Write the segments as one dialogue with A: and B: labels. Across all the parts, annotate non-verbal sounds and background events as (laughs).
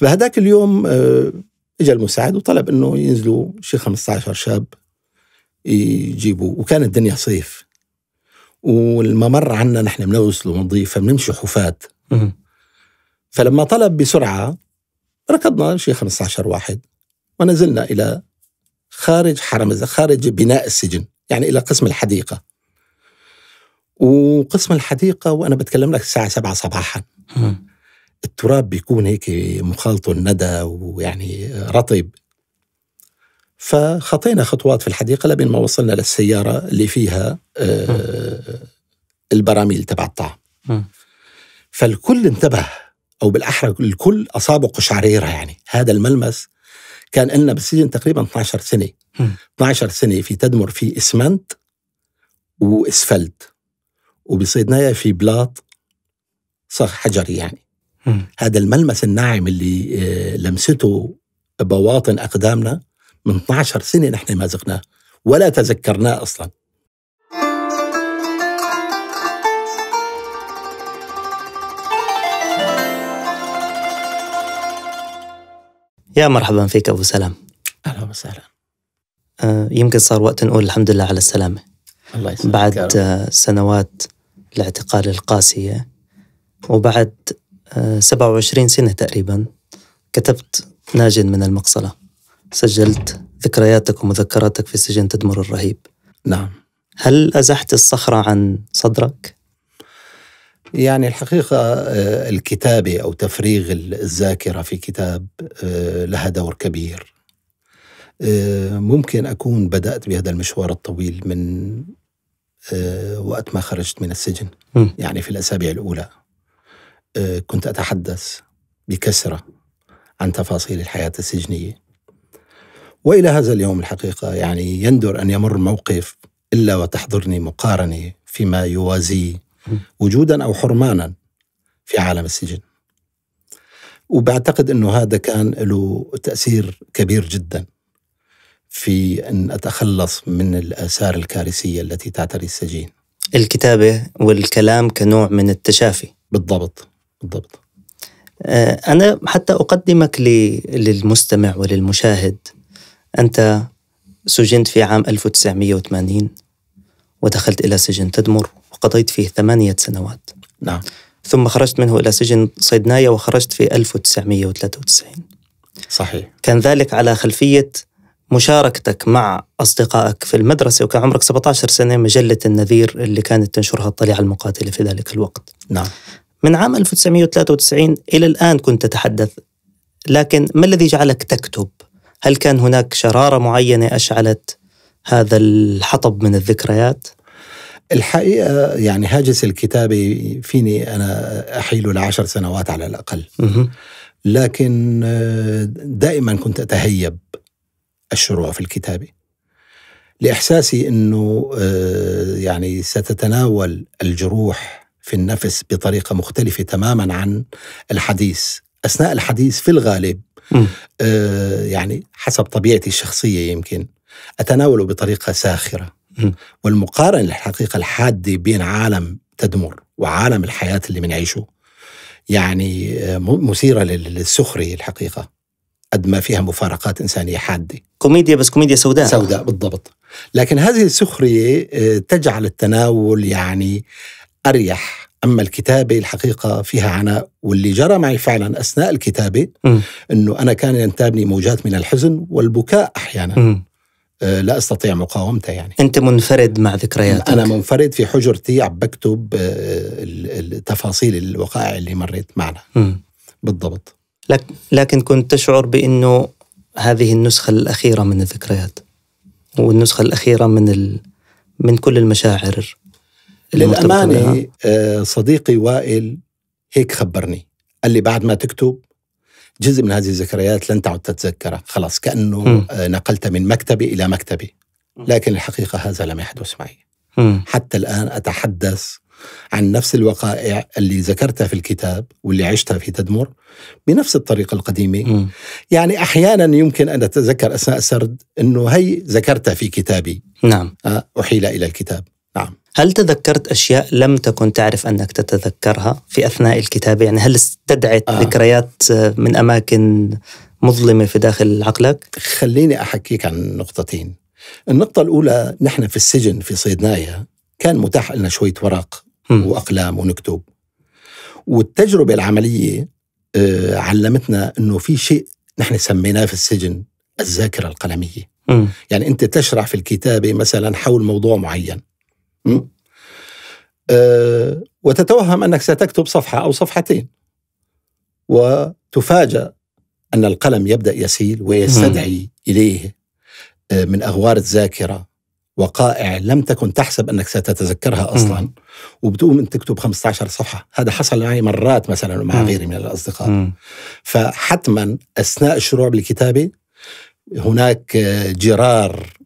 A: فهذاك اليوم آه، اجى المساعد وطلب انه ينزلوا شي 15 شاب يجيبوا وكانت الدنيا صيف والممر عنا نحن بنغسله ونضيف فبنمشي حفاة فلما طلب بسرعة ركضنا شي 15 واحد ونزلنا إلى خارج حرم خارج بناء السجن يعني إلى قسم الحديقة وقسم الحديقة وأنا بتكلم لك الساعة 7 صباحا التراب بيكون هيك مخالطه الندى ويعني رطب فخطينا خطوات في الحديقه لبين ما وصلنا للسياره اللي فيها آه، البراميل تبع الطعام فالكل انتبه او بالاحرى الكل اصابه قشعريره يعني هذا الملمس كان لنا بالسجن تقريبا 12 سنه 12 سنه في تدمر في اسمنت واسفلت وبصيدنايا في بلاط صخ حجري يعني هذا الملمس الناعم اللي آه، لمسته بواطن أقدامنا من 12 سنة نحن ما زقناه ولا تذكرناه أصلا
B: يا مرحبا فيك أبو سلام أهلا وسهلا آه، يمكن صار وقت نقول الحمد لله على السلامة
A: الله يسلمك بعد
B: آه، سنوات الاعتقال القاسية وبعد 27 سنة تقريبا كتبت ناج من المقصلة سجلت ذكرياتك ومذكراتك في سجن تدمر الرهيب نعم هل أزحت الصخرة عن صدرك؟
A: يعني الحقيقة آه، الكتابة أو تفريغ الذاكرة في كتاب آه، لها دور كبير آه، ممكن أكون بدأت بهذا المشوار الطويل من وقت ما خرجت من السجن يعني في الأسابيع الأولى آه، كنت أتحدث بكثرة عن تفاصيل الحياة السجنية وإلى هذا اليوم الحقيقة يعني يندر أن يمر موقف إلا وتحضرني مقارنة فيما يوازيه وجودا أو حرمانا في عالم السجن وبعتقد أنه هذا كان له تأثير كبير جدا في أن أتخلص من الآثار الكارثية التي تعتري السجين
B: الكتابة والكلام كنوع من التشافي بالضبط بالضبط آه، أنا حتى أقدمك للمستمع وللمشاهد أنت سجنت في عام 1980 ودخلت إلى سجن تدمر وقضيت فيه ثمانية سنوات نعم ثم خرجت منه إلى سجن صيدنايا وخرجت في 1993 صحيح كان ذلك على خلفية مشاركتك مع أصدقائك في المدرسة وكان عمرك 17 سنة مجلة النذير اللي كانت تنشرها الطليعة المقاتلة في ذلك الوقت نعم من عام 1993 إلى الآن كنت تتحدث لكن ما الذي جعلك تكتب؟ هل كان هناك شرارة معينة
A: أشعلت هذا الحطب من الذكريات؟ الحقيقة يعني هاجس الكتابة فيني أنا أحيله لعشر سنوات على الأقل لكن آه، دائما كنت أتهيب الشروع في الكتابة لإحساسي أنه آه، يعني ستتناول الجروح في النفس بطريقة مختلفة تماما عن الحديث أثناء الحديث في الغالب آه يعني حسب طبيعتي الشخصية يمكن أتناوله بطريقة ساخرة والمقارنة الحقيقة الحادة بين عالم تدمر وعالم الحياة اللي بنعيشه يعني آه، مثيرة للسخرية الحقيقة قد ما فيها مفارقات إنسانية حادة كوميديا بس كوميديا سوداء سوداء بالضبط لكن هذه السخرية آه، تجعل التناول يعني اريح اما الكتابه الحقيقه فيها عناء واللي جرى معي فعلا اثناء الكتابه انه انا كان ينتابني موجات من الحزن والبكاء احيانا م. آه، لا استطيع مقاومته يعني انت منفرد مع ذكرياتك انا منفرد في حجرتي عم بكتب آه، تفاصيل الوقائع اللي مريت معنا م. بالضبط
B: لكن كنت تشعر بانه هذه النسخه الاخيره من الذكريات
A: والنسخه الاخيره من ال... من كل المشاعر للأمانة آه، صديقي وائل هيك خبرني قال لي بعد ما تكتب جزء من هذه الذكريات لن تعد تتذكره خلاص كأنه م. آه، نقلت من مكتبي إلى مكتبي لكن الحقيقة هذا لم يحدث معي م. حتى الآن أتحدث عن نفس الوقائع اللي ذكرتها في الكتاب واللي عشتها في تدمر بنفس الطريقة القديمة م. يعني أحيانا يمكن أن أتذكر أثناء السرد أنه هي ذكرتها في كتابي نعم آه، أحيل إلى الكتاب نعم هل تذكرت أشياء
B: لم تكن تعرف أنك تتذكرها في أثناء الكتابة يعني هل استدعت آه. ذكريات
A: من أماكن مظلمة في داخل عقلك؟ خليني أحكيك عن نقطتين النقطة الأولى نحن في السجن في صيدنايا كان متاح لنا شوية ورق م. وأقلام ونكتب والتجربة العملية آه، علمتنا أنه في شيء نحن سميناه في السجن الذاكرة القلمية م. يعني أنت تشرح في الكتابة مثلا حول موضوع معين أه وتتوهم انك ستكتب صفحه او صفحتين وتفاجأ ان القلم يبدا يسيل ويستدعي اليه أه، من اغوار الذاكره وقائع لم تكن تحسب انك ستتذكرها اصلا مم. وبتقوم انت تكتب 15 صفحه هذا حصل معي مرات مثلا مع غيري من الاصدقاء مم. فحتما اثناء الشروع بالكتابه هناك جرار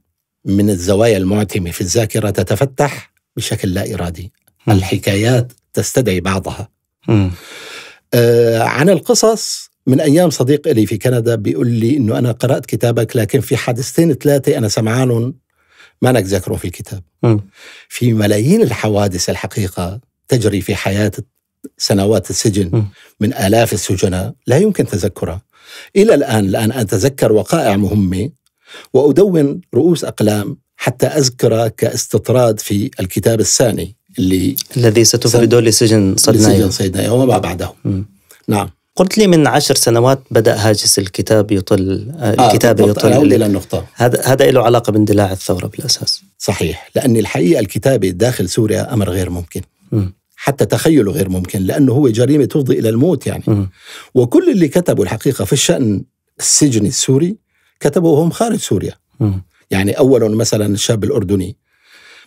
A: من الزوايا المعتمة في الذاكرة تتفتح بشكل لا إرادي م. الحكايات تستدعي بعضها آه عن القصص من أيام صديق إلي في كندا بيقول لي إنه أنا قرأت كتابك لكن في حادثتين ثلاثة أنا سمعانهم ما أنا ذاكرهم في الكتاب م. في ملايين الحوادث الحقيقة تجري في حياة سنوات السجن م. من آلاف السجناء لا يمكن تذكرها إلى الآن الآن أتذكر وقائع مهمة وأدون رؤوس أقلام حتى أذكر كاستطراد في الكتاب الثاني اللي الذي ستفرده لسجن صدنايا لسجن صدنايا وما بعده م. نعم قلت لي من
B: عشر سنوات بدأ هاجس الكتاب يطل آه, آه، الكتاب آه يطل إلى النقطة هذا هذا
A: له علاقة باندلاع الثورة بالأساس صحيح لأن الحقيقة الكتابة داخل سوريا أمر غير ممكن م. حتى تخيله غير ممكن لأنه هو جريمة تفضي إلى الموت يعني م. وكل اللي كتبوا الحقيقة في الشأن السجني السوري كتبوا وهم خارج سوريا مم. يعني أولا مثلا الشاب الأردني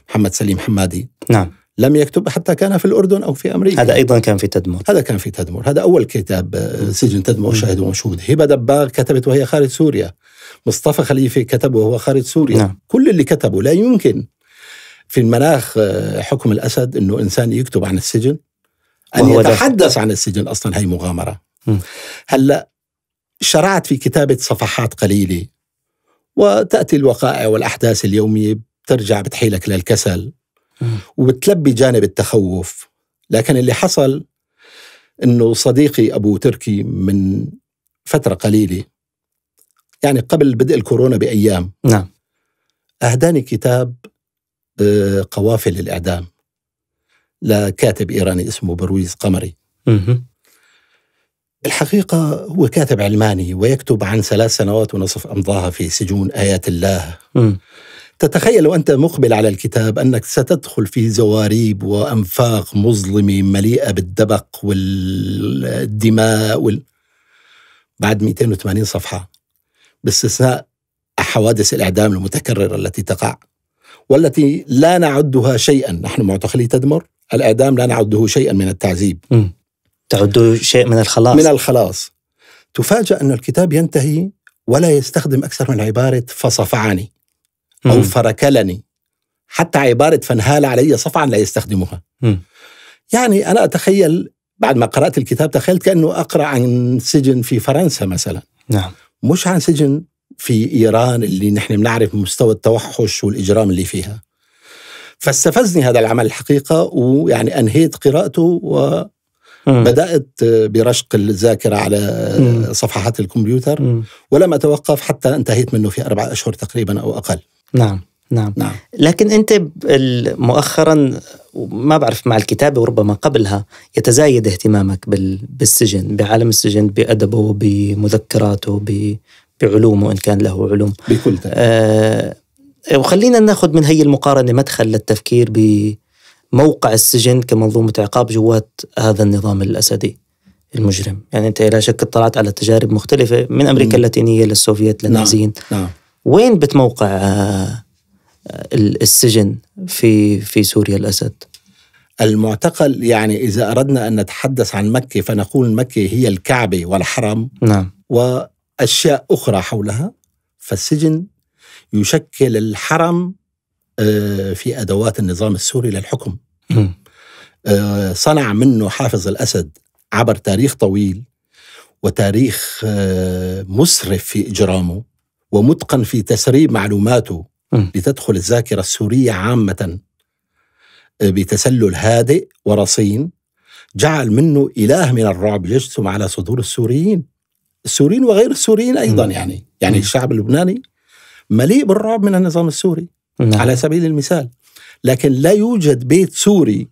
A: محمد سليم حمادي نعم لم يكتب حتى كان في الأردن أو في أمريكا هذا أيضا كان في تدمر هذا كان في تدمر هذا أول كتاب آه، سجن تدمر شاهد ومشهود هبة دباغ كتبت وهي خارج سوريا مصطفى خليفة كتب وهو خارج سوريا نعم. كل اللي كتبوا لا يمكن في المناخ آه، حكم الأسد أنه إنسان يكتب عن السجن أن يتحدث عن السجن أصلا هي مغامرة هلا شرعت في كتابة صفحات قليلة وتأتي الوقائع والأحداث اليومية بترجع بتحيلك للكسل وبتلبي جانب التخوف لكن اللي حصل انه صديقي ابو تركي من فتره قليله يعني قبل بدء الكورونا بايام نعم اهداني كتاب آه، قوافل الاعدام لكاتب ايراني اسمه برويز قمري مه. الحقيقة هو كاتب علماني ويكتب عن ثلاث سنوات ونصف أمضاها في سجون آيات الله م. تتخيل وأنت مقبل على الكتاب أنك ستدخل في زواريب وأنفاق مظلمة مليئة بالدبق والدماء وال... بعد 280 صفحة باستثناء حوادث الإعدام المتكررة التي تقع والتي لا نعدها شيئا نحن معتقلي تدمر الإعدام لا نعده شيئا من التعذيب تعد شيء من الخلاص من الخلاص تفاجأ أن الكتاب ينتهي ولا يستخدم أكثر من عبارة فصفعني أو فركلني حتى عبارة فانهال علي صفعا لا يستخدمها م. يعني أنا أتخيل بعد ما قرأت الكتاب تخيلت كأنه أقرأ عن سجن في فرنسا مثلا نعم. مش عن سجن في إيران اللي نحن بنعرف مستوى التوحش والإجرام اللي فيها فاستفزني هذا العمل الحقيقة ويعني أنهيت قراءته و
B: بدأت
A: برشق الذاكرة على صفحات الكمبيوتر ولم أتوقف حتى انتهيت منه في أربع أشهر تقريبا أو أقل نعم نعم. نعم
B: لكن انت مؤخرا ما بعرف مع الكتابه وربما قبلها يتزايد اهتمامك بالسجن بعالم السجن بادبه بمذكراته بعلومه ان كان له علوم بكل تأكيد. آه وخلينا ناخذ من هي المقارنه مدخل للتفكير ب موقع السجن كمنظومة عقاب جوات هذا النظام الأسدي المجرم يعني أنت لا شك اطلعت على تجارب مختلفة من أمريكا م. اللاتينية للسوفيت نعم، للنازيين نعم. نعم. وين بتموقع
A: آه، آه، السجن في في سوريا الأسد؟ المعتقل يعني إذا أردنا أن نتحدث عن مكة فنقول مكة هي الكعبة والحرم نعم وأشياء أخرى حولها فالسجن يشكل الحرم آه، في ادوات النظام السوري للحكم آه، صنع منه حافظ الاسد عبر تاريخ طويل وتاريخ آه، مسرف في اجرامه ومتقن في تسريب معلوماته لتدخل الذاكره السوريه عامه بتسلل هادئ ورصين جعل منه اله من الرعب يجثم على صدور السوريين السوريين وغير السوريين ايضا يعني يعني الشعب اللبناني مليء بالرعب من النظام السوري نعم. على سبيل المثال لكن لا يوجد بيت سوري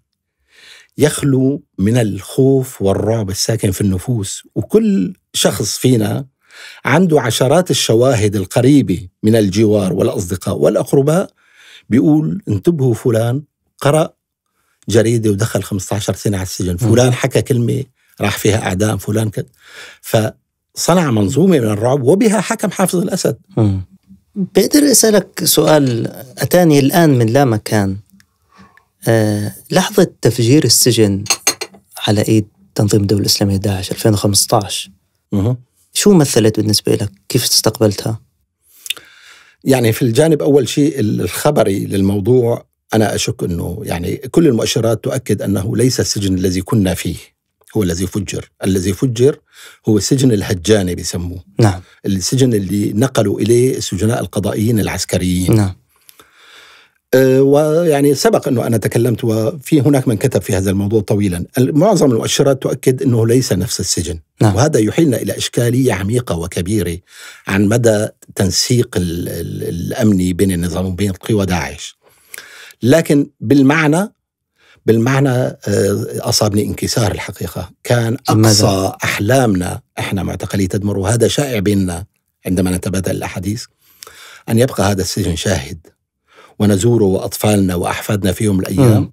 A: يخلو من الخوف والرعب الساكن في النفوس وكل شخص فينا عنده عشرات الشواهد القريبة من الجوار والأصدقاء والأقرباء بيقول انتبهوا فلان قرأ جريدة ودخل 15 سنة على السجن فلان حكى كلمة راح فيها أعدام فلان كده فصنع منظومة من الرعب وبها حكم حافظ الأسد بقدر أسألك
B: سؤال أتاني الآن من لا مكان أه لحظة تفجير السجن على إيد تنظيم الدولة الإسلامية داعش 2015
A: مه. شو مثلت بالنسبة لك؟ كيف استقبلتها؟ يعني في الجانب أول شيء الخبري للموضوع أنا أشك أنه يعني كل المؤشرات تؤكد أنه ليس السجن الذي كنا فيه هو الذي فجر الذي فجر هو سجن الهجاني بيسموه نعم السجن اللي نقلوا إليه السجناء القضائيين العسكريين نعم أه ويعني سبق انه انا تكلمت وفي هناك من كتب في هذا الموضوع طويلا، معظم المؤشرات تؤكد انه ليس نفس السجن، نعم. وهذا يحيلنا الى اشكاليه عميقه وكبيره عن مدى تنسيق الامني بين النظام وبين قوى داعش. لكن بالمعنى بالمعنى آه، أصابني انكسار الحقيقة كان أقصى أحلامنا إحنا معتقلي تدمر وهذا شائع بيننا عندما نتبادل الأحاديث أن يبقى هذا السجن شاهد ونزوره واطفالنا وأحفادنا في يوم من الأيام م.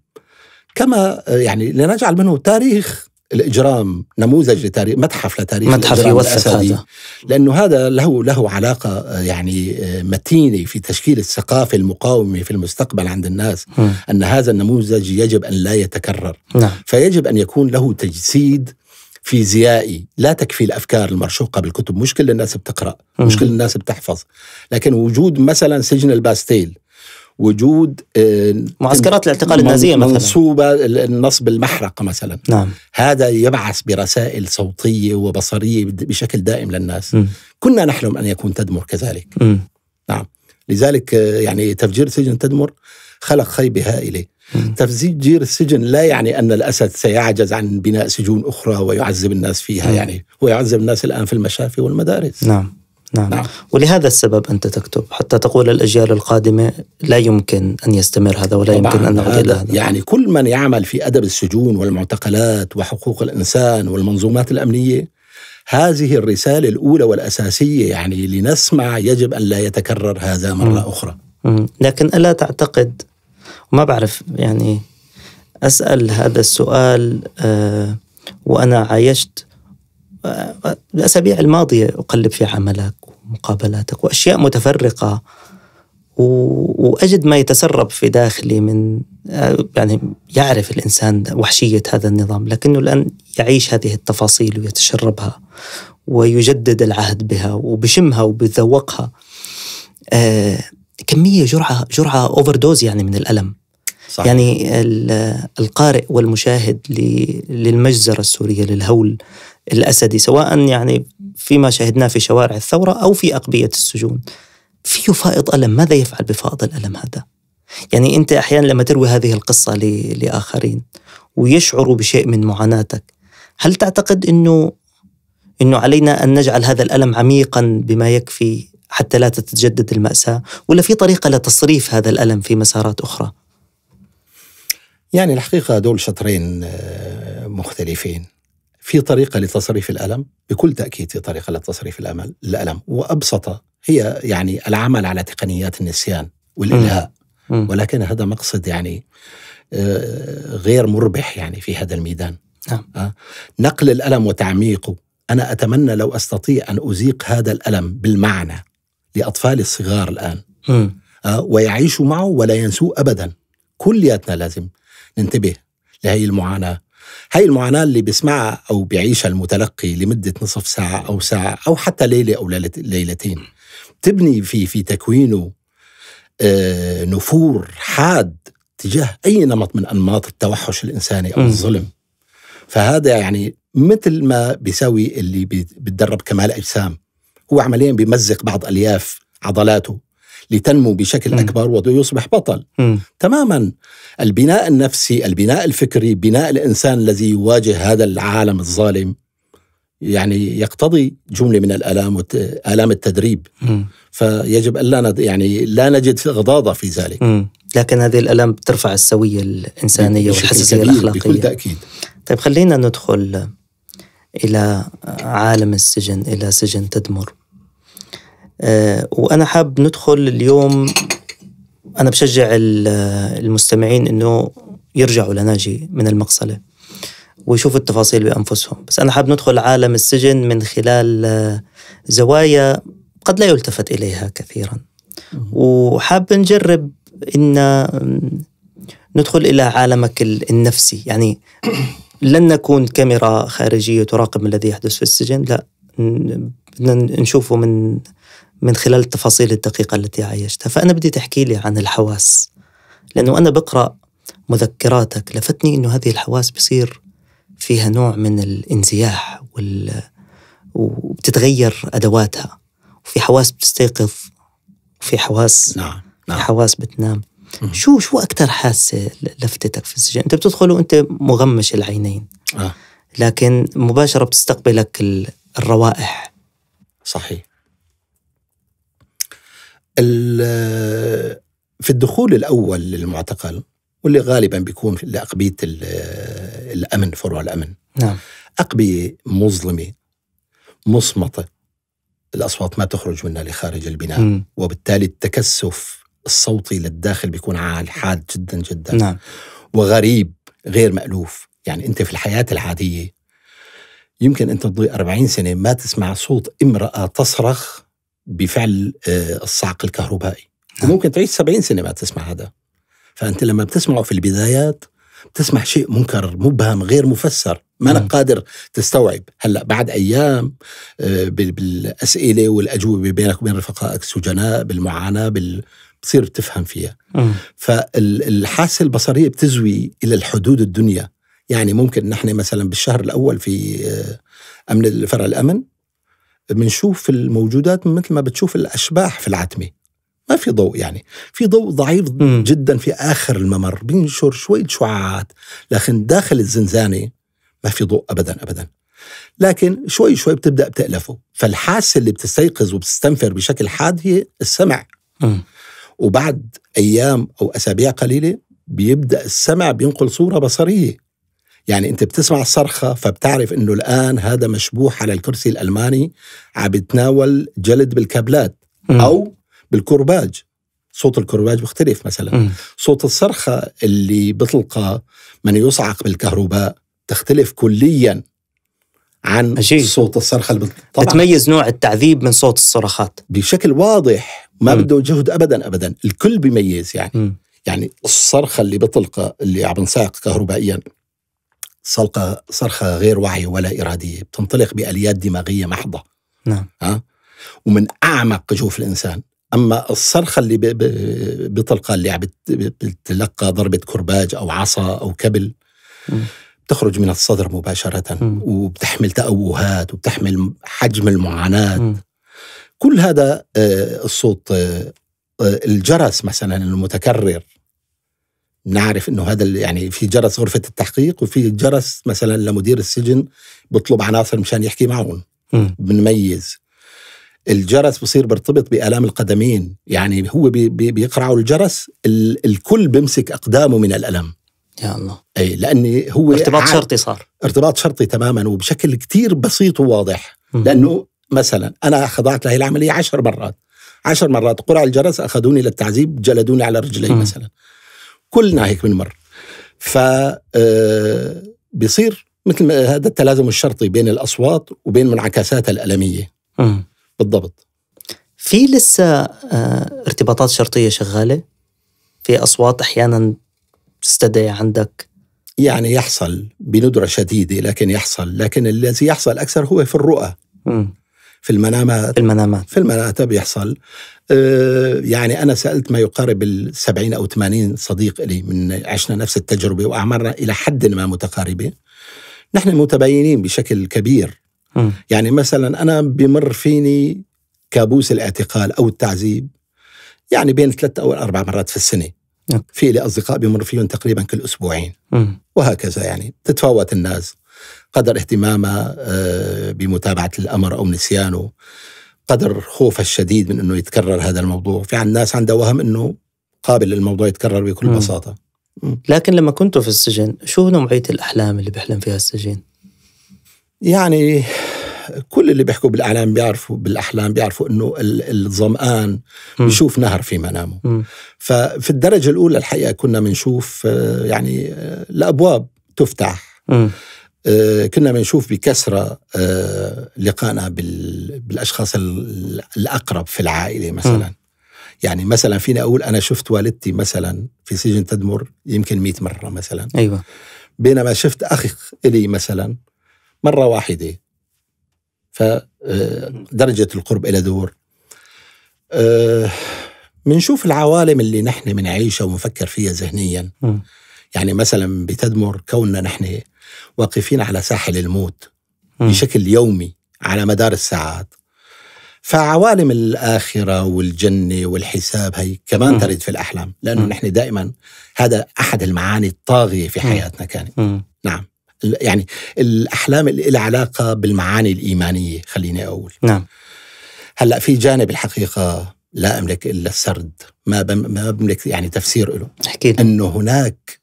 A: كما آه، يعني لنجعل منه تاريخ الاجرام نموذج لتاريخ متحف لتاريخ متحف يوثق هذا لانه هذا له له علاقه آه، يعني آه، متينه في تشكيل الثقافه المقاومه في المستقبل عند الناس م. ان هذا النموذج يجب ان لا يتكرر نعم. فيجب ان يكون له تجسيد فيزيائي لا تكفي الافكار المرشوقه بالكتب مش كل الناس بتقرا مش كل الناس بتحفظ لكن وجود مثلا سجن الباستيل وجود آه، معسكرات الاعتقال النازيه مثلا منصوبه النصب المحرقه مثلا نعم هذا يبعث برسائل صوتيه وبصريه بشكل دائم للناس م. كنا نحلم ان يكون تدمر كذلك م. نعم لذلك آه، يعني تفجير سجن تدمر خلق خيبه هائله تفجير السجن لا يعني ان الاسد سيعجز عن بناء سجون اخرى ويعذب الناس فيها م. يعني هو يعذب الناس الان في المشافي والمدارس
B: نعم نعم. نعم
A: ولهذا السبب أنت تكتب حتى تقول الأجيال
B: القادمة لا يمكن أن يستمر هذا ولا يمكن أن نعود هذا
A: يعني كل من يعمل في أدب السجون والمعتقلات وحقوق الإنسان والمنظومات الأمنية هذه الرسالة الأولى والأساسية يعني لنسمع يجب أن لا يتكرر هذا مرة مم. أخرى مم. لكن ألا تعتقد ما بعرف يعني أسأل
B: هذا السؤال آه وأنا عايشت الأسابيع الماضية أقلب في عملك ومقابلاتك وأشياء متفرقة وأجد ما يتسرب في داخلي من يعني يعرف الإنسان وحشية هذا النظام لكنه الآن يعيش هذه التفاصيل ويتشربها ويجدد العهد بها وبشمها وبذوقها آه كمية جرعة جرعة أوفر دوز يعني من الألم صح. يعني القارئ والمشاهد للمجزرة السورية للهول الأسدي سواء يعني فيما شاهدناه في شوارع الثورة أو في أقبية السجون فيه فائض ألم ماذا يفعل بفائض الألم هذا؟ يعني أنت أحيانا لما تروي هذه القصة لآخرين ويشعروا بشيء من معاناتك هل تعتقد أنه أنه علينا أن نجعل هذا الألم عميقا بما يكفي حتى لا تتجدد المأساة ولا في طريقة لتصريف هذا الألم في مسارات أخرى
A: يعني الحقيقة دول شطرين آه، مختلفين في طريقة لتصريف الألم بكل تأكيد في طريقة لتصريف الأمل الألم وأبسط هي يعني العمل على تقنيات النسيان والإلهاء ولكن هذا مقصد يعني آه، غير مربح يعني في هذا الميدان نعم. آه، نقل الألم وتعميقه أنا أتمنى لو أستطيع أن أزيق هذا الألم بالمعنى لأطفال الصغار الآن ويعيشوا معه ولا ينسوه أبدا كلياتنا لازم ننتبه لهي المعاناة هاي المعاناة اللي بيسمعها أو بيعيشها المتلقي لمدة نصف ساعة أو ساعة أو حتى ليلة أو ليلتين تبني في في تكوينه آه، نفور حاد تجاه أي نمط من أنماط التوحش الإنساني أو الظلم فهذا يعني مثل ما بيساوي اللي بيتدرب كمال أجسام هو عمليا بيمزق بعض ألياف عضلاته لتنمو بشكل أكبر ويصبح بطل م. تماما البناء النفسي البناء الفكري بناء الإنسان الذي يواجه هذا العالم الظالم يعني يقتضي جمله من الالام والام التدريب م. فيجب الا ند... يعني لا نجد غضاضه في ذلك م. لكن هذه الالام بترفع السويه الانسانيه والحساسيه الاخلاقيه بكل تاكيد
B: طيب خلينا ندخل الى عالم السجن الى سجن تدمر آه، وانا حاب ندخل اليوم انا بشجع المستمعين انه يرجعوا لناجي من المقصله ويشوفوا التفاصيل بانفسهم بس انا حاب ندخل عالم السجن من خلال آه، زوايا قد لا يلتفت اليها كثيرا وحاب نجرب ان ندخل الى عالمك النفسي يعني لن نكون كاميرا خارجيه تراقب الذي يحدث في السجن لا بدنا نشوفه من من خلال التفاصيل الدقيقة التي عايشتها فأنا بدي تحكي لي عن الحواس لأنه أنا بقرأ مذكراتك لفتني أنه هذه الحواس بصير فيها نوع من الانزياح وال... وبتتغير أدواتها وفي حواس بتستيقظ وفي حواس نعم. نعم. في حواس بتنام مم. شو شو أكثر حاسة لفتتك في السجن أنت بتدخل وأنت مغمش العينين آه. لكن مباشرة بتستقبلك الروائح
A: صحيح في الدخول الاول للمعتقل واللي غالبا بيكون لاقبيه الامن فروع الامن نعم اقبيه مظلمه مصمته الاصوات ما تخرج منها لخارج البناء م. وبالتالي التكثف الصوتي للداخل بيكون عال حاد جدا جدا نعم. وغريب غير مألوف يعني انت في الحياه العاديه يمكن انت تضيع 40 سنه ما تسمع صوت امراه تصرخ بفعل آه، الصعق الكهربائي نعم. وممكن تعيش 70 سنه ما تسمع هذا فانت لما بتسمعه في البدايات بتسمع شيء منكر مبهم غير مفسر ما نعم. انك قادر تستوعب هلا بعد ايام آه، بالاسئله والاجوبه بينك وبين رفقائك السجناء بالمعاناه بال بتصير بتفهم فيها نعم. فالحاسه البصريه بتزوي الى الحدود الدنيا يعني ممكن نحن مثلا بالشهر الاول في آه، امن الفرع الامن بنشوف الموجودات مثل ما بتشوف الاشباح في العتمه ما في ضوء يعني في ضوء ضعيف جدا في اخر الممر بينشر شويه شعاعات لكن داخل الزنزانه ما في ضوء ابدا ابدا لكن شوي شوي بتبدا بتالفه فالحاسه اللي بتستيقظ وبتستنفر بشكل حاد هي السمع وبعد ايام او اسابيع قليله بيبدا السمع بينقل صوره بصريه يعني انت بتسمع الصرخه فبتعرف انه الان هذا مشبوح على الكرسي الالماني عم بتناول جلد بالكابلات او بالكرباج صوت الكرباج بيختلف مثلا م. صوت الصرخه اللي بطلقه من يصعق بالكهرباء تختلف كليا عن أجيب. صوت الصرخه اللي طبعا بتميز نوع التعذيب من صوت الصرخات بشكل واضح ما م. بده جهد ابدا ابدا الكل بيميز يعني م. يعني الصرخه اللي بطلقه اللي عم بنساق كهربائيا صلقة صرخة غير واعية ولا إرادية بتنطلق بآليات دماغية محضة نعم ها؟ ومن أعمق جوف الإنسان أما الصرخة اللي بطلقة اللي بتلقى ضربة كرباج أو عصا أو كبل بتخرج من الصدر مباشرة وبتحمل تأوهات وبتحمل حجم المعاناة كل هذا آه، الصوت آه، آه، الجرس مثلا المتكرر نعرف انه هذا يعني في جرس غرفه التحقيق وفي جرس مثلا لمدير السجن بيطلب عناصر مشان يحكي معهم بنميز الجرس بصير بيرتبط بآلام القدمين يعني هو بي بي بيقرعوا الجرس ال الكل بيمسك أقدامه من الألم يا الله أي لاني هو ارتباط شرطي صار ارتباط شرطي تماما وبشكل كتير بسيط وواضح مم. لأنه مثلا أنا خضعت لهي العملية عشر مرات عشر مرات قرع الجرس أخذوني للتعذيب جلدوني على رجلي مم. مثلا كلنا هيك بنمر ف آه، بيصير مثل هذا التلازم الشرطي بين الاصوات وبين منعكساتها الالميه م. أه. بالضبط في لسه آه، ارتباطات شرطيه شغاله في اصوات احيانا تستدعي عندك يعني يحصل بندره شديده لكن يحصل لكن الذي يحصل اكثر هو في الرؤى في المنامات في المنامات في المنامات بيحصل أه، يعني أنا سألت ما يقارب ال 70 أو 80 صديق لي من عشنا نفس التجربة وأعمارنا إلى حد ما متقاربة نحن متباينين بشكل كبير م. يعني مثلا أنا بمر فيني كابوس الاعتقال أو التعذيب يعني بين ثلاث أو أربع مرات في السنة نعم. في لي أصدقاء بمر فيهم تقريبا كل أسبوعين م. وهكذا يعني تتفاوت الناس قدر اهتمامه آه، بمتابعة الأمر أو نسيانه قدر خوفه الشديد من أنه يتكرر هذا الموضوع في عن ناس عندها وهم أنه قابل الموضوع يتكرر بكل م. بساطة م. لكن لما كنتوا في السجن شو نوعية
B: الأحلام اللي بيحلم فيها السجين؟
A: يعني كل اللي بيحكوا بالاحلام بيعرفوا بالاحلام بيعرفوا انه الظمآن بيشوف نهر في منامه م. ففي الدرجه الاولى الحقيقه كنا بنشوف آه، يعني آه، الابواب تفتح م. آه، كنا بنشوف بكثرة آه، لقائنا بالأشخاص الأقرب في العائلة مثلا م. يعني مثلا فينا أقول أنا شفت والدتي مثلا في سجن تدمر يمكن 100 مرة مثلا أيوة بينما شفت أخ إلي مثلا مرة واحدة فدرجة آه، القرب إلى دور بنشوف العوالم اللي نحن بنعيشها ونفكر فيها ذهنيا يعني مثلا بتدمر كوننا نحن واقفين على ساحل الموت بشكل يومي على مدار الساعات فعوالم الآخرة والجنة والحساب هي كمان ترد في الأحلام لأنه نحن دائما هذا أحد المعاني الطاغية في حياتنا كانت نعم يعني الأحلام اللي لها علاقة بالمعاني الإيمانية خليني أقول نعم هلأ في جانب الحقيقة لا أملك إلا السرد ما بملك يعني تفسير له أنه هناك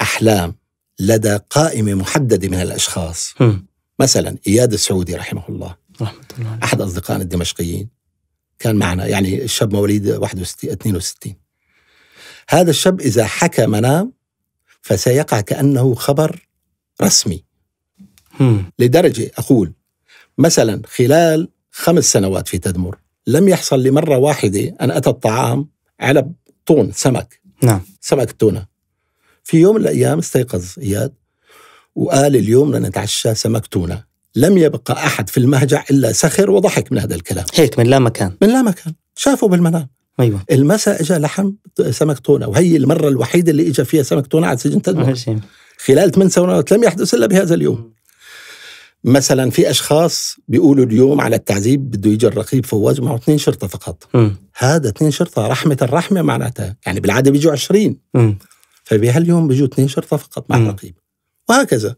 A: أحلام لدى قائمة محددة من الأشخاص مثلا إياد السعودي رحمه الله رحمة الله أحد أصدقائنا الدمشقيين كان معنا يعني الشاب مواليد 61 62 هذا الشاب إذا حكى منام فسيقع كأنه خبر رسمي لدرجة أقول مثلا خلال خمس سنوات في تدمر لم يحصل لمرة واحدة أن أتى الطعام علب طون سمك نعم سمك التونه في يوم من الأيام استيقظ إياد وقال اليوم نتعشى سمك تونة لم يبقى أحد في المهجع إلا سخر وضحك من هذا الكلام هيك من لا مكان من لا مكان شافه بالمنام ايوه المساء اجى لحم سمك تونه وهي المره الوحيده اللي اجى فيها سمك تونه على سجن تدمر خلال ثمان سنوات لم يحدث الا بهذا اليوم مثلا في اشخاص بيقولوا اليوم على التعذيب بده يجي الرقيب فواز معه اثنين شرطه فقط م. هذا اثنين شرطه رحمه الرحمه معناتها يعني بالعاده بيجوا 20 م. فبهاليوم بيجوا اثنين شرطه فقط مع الرقيب وهكذا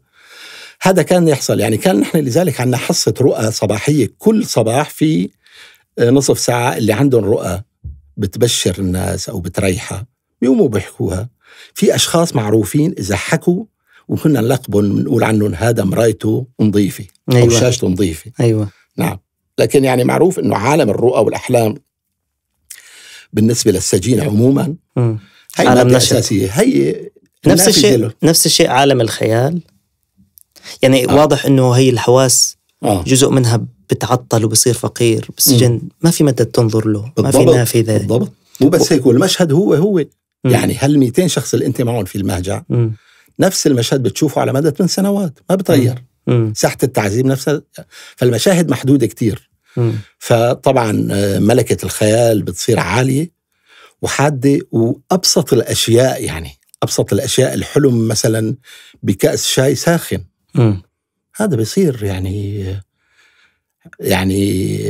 A: هذا كان يحصل يعني كان نحن لذلك عندنا حصه رؤى صباحيه كل صباح في آه، نصف ساعه اللي عندهم رؤى بتبشر الناس او بتريحها بيقوموا بيحكوها في اشخاص معروفين اذا حكوا وكنا نلقبهم بنقول عنهم هذا مرايته نظيفه أيوة. او شاشته نظيفه ايوه نعم لكن يعني معروف انه عالم الرؤى والاحلام بالنسبه للسجين عموما م. هي عالم نشط أساسية هي نفس الشيء
B: نفس الشيء عالم الخيال يعني آه. واضح انه هي الحواس آه. جزء منها بتعطل
A: وبصير فقير بالسجن
B: ما في مدى تنظر له بالضبط. ما في
A: نافذه بالضبط مو بس هيك والمشهد هو هو مم. يعني هال 200 شخص اللي انت معهم في المهجع مم. نفس المشهد بتشوفه على مدى ثمان سنوات ما بتغير ساحه التعذيب نفسها فالمشاهد محدوده كتير مم. فطبعا آه، ملكه الخيال بتصير عاليه وحاده وابسط الاشياء يعني ابسط الاشياء الحلم مثلا بكاس شاي ساخن م. هذا بيصير يعني يعني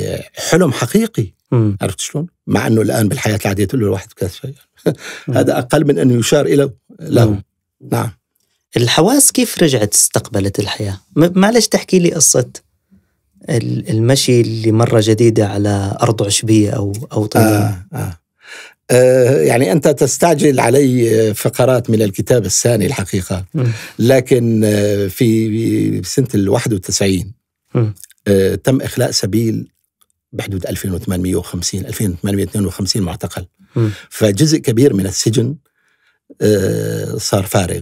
A: حلم حقيقي م. عرفت شلون؟ مع انه الان بالحياه العاديه تقول له الواحد بكأس شاي هذا اقل من انه يشار الى له م. نعم الحواس كيف
B: رجعت استقبلت الحياه؟ معلش تحكي لي قصه المشي اللي
A: مره جديده على ارض عشبيه او او طيب آه آه آه، يعني أنت تستعجل علي فقرات من الكتاب الثاني الحقيقة لكن آه، في سنة ال 91 آه، تم إخلاء سبيل بحدود 2850 2852 معتقل فجزء كبير من السجن صار فارغ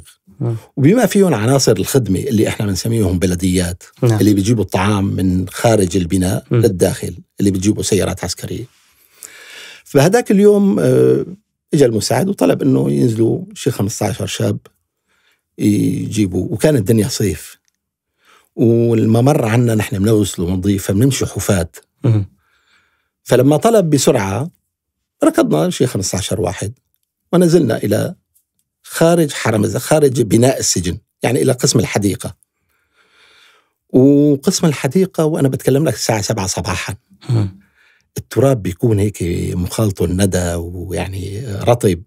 A: وبما فيهم عناصر الخدمة اللي احنا بنسميهم بلديات نعم. اللي بيجيبوا الطعام من خارج البناء للداخل اللي بيجيبوا سيارات عسكرية فهذاك اليوم آه، اجى المساعد وطلب انه ينزلوا شي 15 شاب يجيبوا وكان الدنيا صيف والممر عنا نحن بنغسله ونضيف فبنمشي حفاة فلما طلب بسرعة ركضنا شي 15 واحد ونزلنا إلى خارج حرم خارج بناء السجن يعني إلى قسم الحديقة وقسم الحديقة وأنا بتكلم لك الساعة 7 صباحا التراب بيكون هيك مخالطه الندى ويعني رطب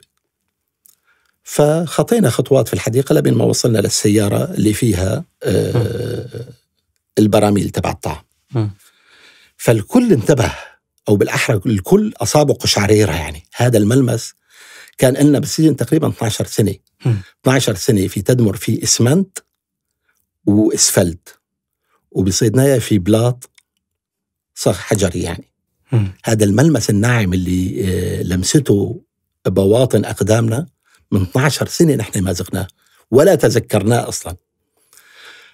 A: فخطينا خطوات في الحديقة لبين ما وصلنا للسيارة اللي فيها آه، البراميل تبع الطعام فالكل انتبه أو بالأحرى الكل أصابه قشعريرة يعني هذا الملمس كان لنا بالسجن تقريبا 12 سنة 12 سنة في تدمر في إسمنت وإسفلت وبصيدنايا في بلاط صخ حجري يعني هذا الملمس الناعم اللي آه، لمسته بواطن اقدامنا من 12 سنه نحن ما زقناه ولا تذكرناه اصلا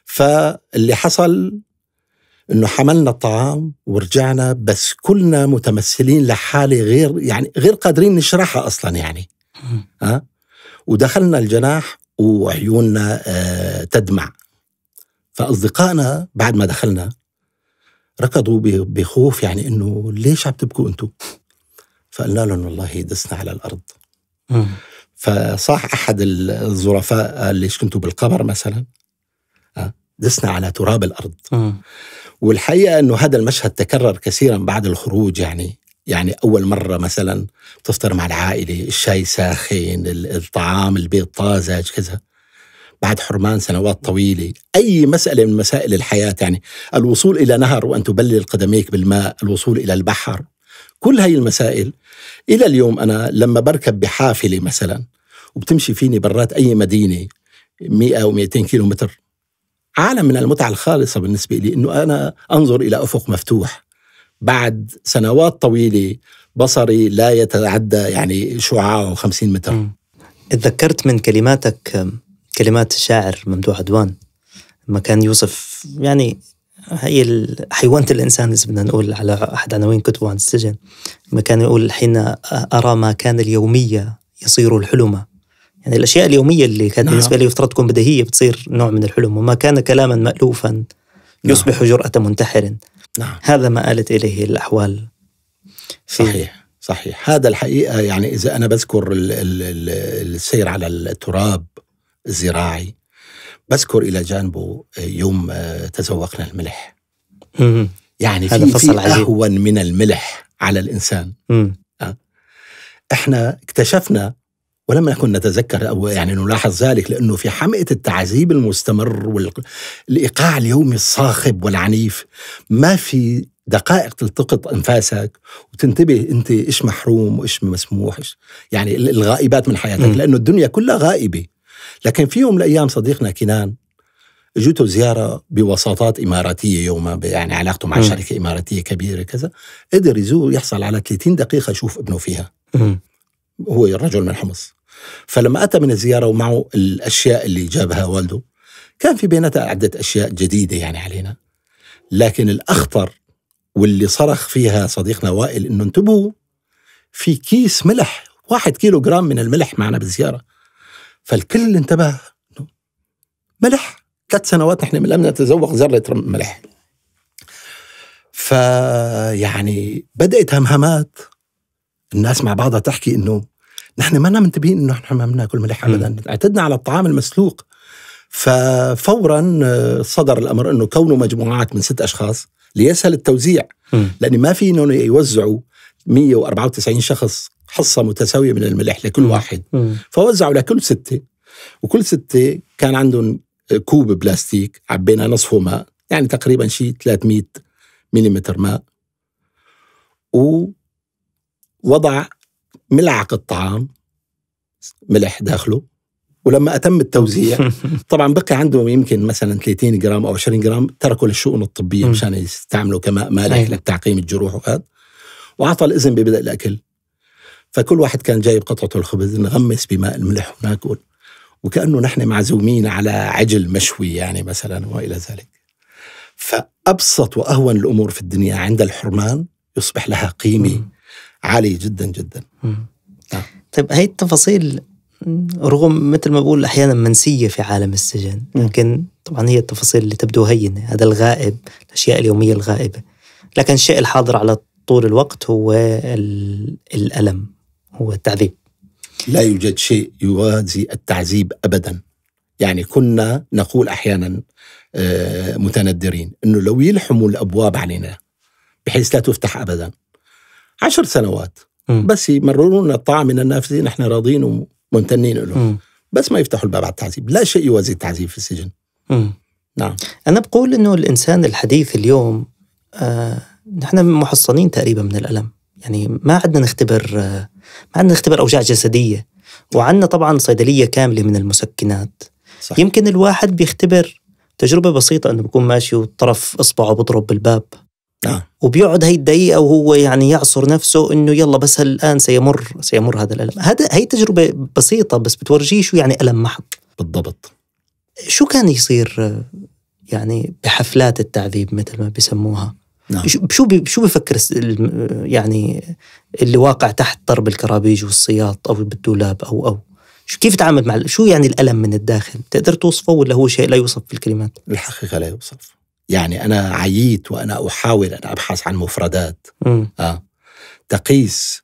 A: فاللي حصل انه حملنا الطعام ورجعنا بس كلنا متمثلين لحاله غير يعني غير قادرين نشرحها اصلا يعني ها ودخلنا الجناح وعيوننا آه، تدمع فاصدقائنا بعد ما دخلنا ركضوا بخوف يعني انه ليش عم تبكوا انتم؟ فقلنا لهم والله دسنا على الارض. فصاح احد الظرفاء قال ليش كنتوا بالقبر مثلا؟ آه، دسنا على تراب الارض. والحقيقه انه هذا المشهد تكرر كثيرا بعد الخروج يعني يعني اول مره مثلا تفطر مع العائله، الشاي ساخن، الطعام، البيض طازج، كذا. بعد حرمان سنوات طويلة أي مسألة من مسائل الحياة يعني الوصول إلى نهر وأن تبلل قدميك بالماء الوصول إلى البحر كل هاي المسائل إلى اليوم أنا لما بركب بحافلة مثلا وبتمشي فيني برات أي مدينة 100 أو 200 كيلو متر عالم من المتعة الخالصة بالنسبة لي أنه أنا أنظر إلى أفق مفتوح بعد سنوات طويلة بصري لا يتعدى يعني شعاعه 50 متر م. اتذكرت من كلماتك كلمات الشاعر ممدوح عدوان
B: لما كان يوصف يعني هي حيوانة الإنسان إذا بدنا نقول على أحد عناوين كتبه عن السجن لما كان يقول حين أرى ما كان اليومية يصير الحلمة يعني الأشياء اليومية اللي كانت نعم. بالنسبة لي يفترض تكون بديهية بتصير نوع من الحلم وما كان كلاما مألوفا نعم. يصبح نعم. جرأة منتحر نعم. هذا ما آلت
A: إليه الأحوال صحيح صحيح هذا الحقيقة يعني إذا أنا بذكر السير على التراب الزراعي بذكر الى جانبه آه، يوم آه، تذوقنا الملح يعني في فصل اهون من الملح على الانسان آه. احنا اكتشفنا ولم نكن نتذكر او يعني نلاحظ ذلك لانه في حمئه التعذيب المستمر والايقاع اليومي الصاخب والعنيف ما في دقائق تلتقط انفاسك وتنتبه انت ايش محروم وايش مسموح يعني الغائبات من حياتك لانه الدنيا كلها غائبه لكن في يوم من الايام صديقنا كنان اجته زياره بوساطات اماراتيه يوما يعني علاقته مع م. شركه اماراتيه كبيره كذا قدر يزور يحصل على 30 دقيقه يشوف ابنه فيها م. هو الرجل من حمص فلما اتى من الزياره ومعه الاشياء اللي جابها والده كان في بيناتها عده اشياء جديده يعني علينا لكن الاخطر واللي صرخ فيها صديقنا وائل انه انتبهوا في كيس ملح واحد كيلو جرام من الملح معنا بالزياره فالكل انتبه ملح ثلاث سنوات نحن لم نتذوق ذرة ملح فيعني بدأت همهمات الناس مع بعضها تحكي انه نحن ما منتبهين انه نحن ما بناكل ملح ابدا اعتدنا على الطعام المسلوق ففورا صدر الامر انه كونوا مجموعات من ست اشخاص ليسهل التوزيع لان ما في انه يوزعوا 194 شخص حصة متساوية من الملح لكل واحد فوزعوا لكل ستة وكل ستة كان عندهم كوب بلاستيك عبينا نصفه ماء يعني تقريبا شيء 300 ملم ماء ووضع ملعقة طعام ملح داخله ولما أتم التوزيع (laughs) طبعا بقي عندهم يمكن مثلا 30 جرام أو 20 جرام تركوا للشؤون الطبية مشان يستعملوا كماء مالح للتعقيم أيوه. الجروح وهذا وأعطى الإذن ببدء الأكل فكل واحد كان جايب قطعته الخبز نغمس بماء الملح وناكل وكأنه نحن معزومين على عجل مشوي يعني مثلا وإلى ذلك فأبسط وأهون الأمور في الدنيا عند الحرمان يصبح لها قيمة عالية جدا جدا نعم. طيب هاي
B: التفاصيل رغم مثل ما بقول أحيانا منسية في عالم السجن نعم. لكن طبعا هي التفاصيل اللي تبدو هينة هذا الغائب الأشياء اليومية الغائبة لكن الشيء الحاضر على طول الوقت هو
A: الألم هو التعذيب لا يوجد شيء يوازي التعذيب ابدا يعني كنا نقول احيانا آه، متندرين انه لو يلحموا الابواب علينا بحيث لا تفتح ابدا عشر سنوات بس يمررون الطعام من النافذين نحن راضين وممتنين لهم بس ما يفتحوا الباب على التعذيب لا شيء يوازي التعذيب في السجن نعم انا بقول انه الانسان الحديث اليوم
B: آه نحن محصنين تقريبا من الالم يعني ما عدنا نختبر آه عندنا اختبار أوجاع جسدية وعندنا طبعا صيدلية كاملة من المسكنات صح. يمكن الواحد بيختبر تجربة بسيطة أنه بكون ماشي وطرف إصبعه بضرب بالباب آه. وبيقعد هي الدقيقة وهو يعني يعصر نفسه انه يلا بس الان سيمر سيمر هذا الالم، هذا هي تجربة بسيطة بس بتورجيه شو يعني الم محض بالضبط شو كان يصير يعني بحفلات التعذيب مثل ما بيسموها؟ نعم. شو شو بفكر يعني اللي واقع تحت ضرب الكرابيج والسياط او بالدولاب او او شو كيف تعامل مع شو يعني الالم من الداخل تقدر توصفه ولا هو شيء لا يوصف بالكلمات
A: الحقيقه لا يوصف يعني انا عييت وانا احاول ان ابحث عن مفردات م. آه. تقيس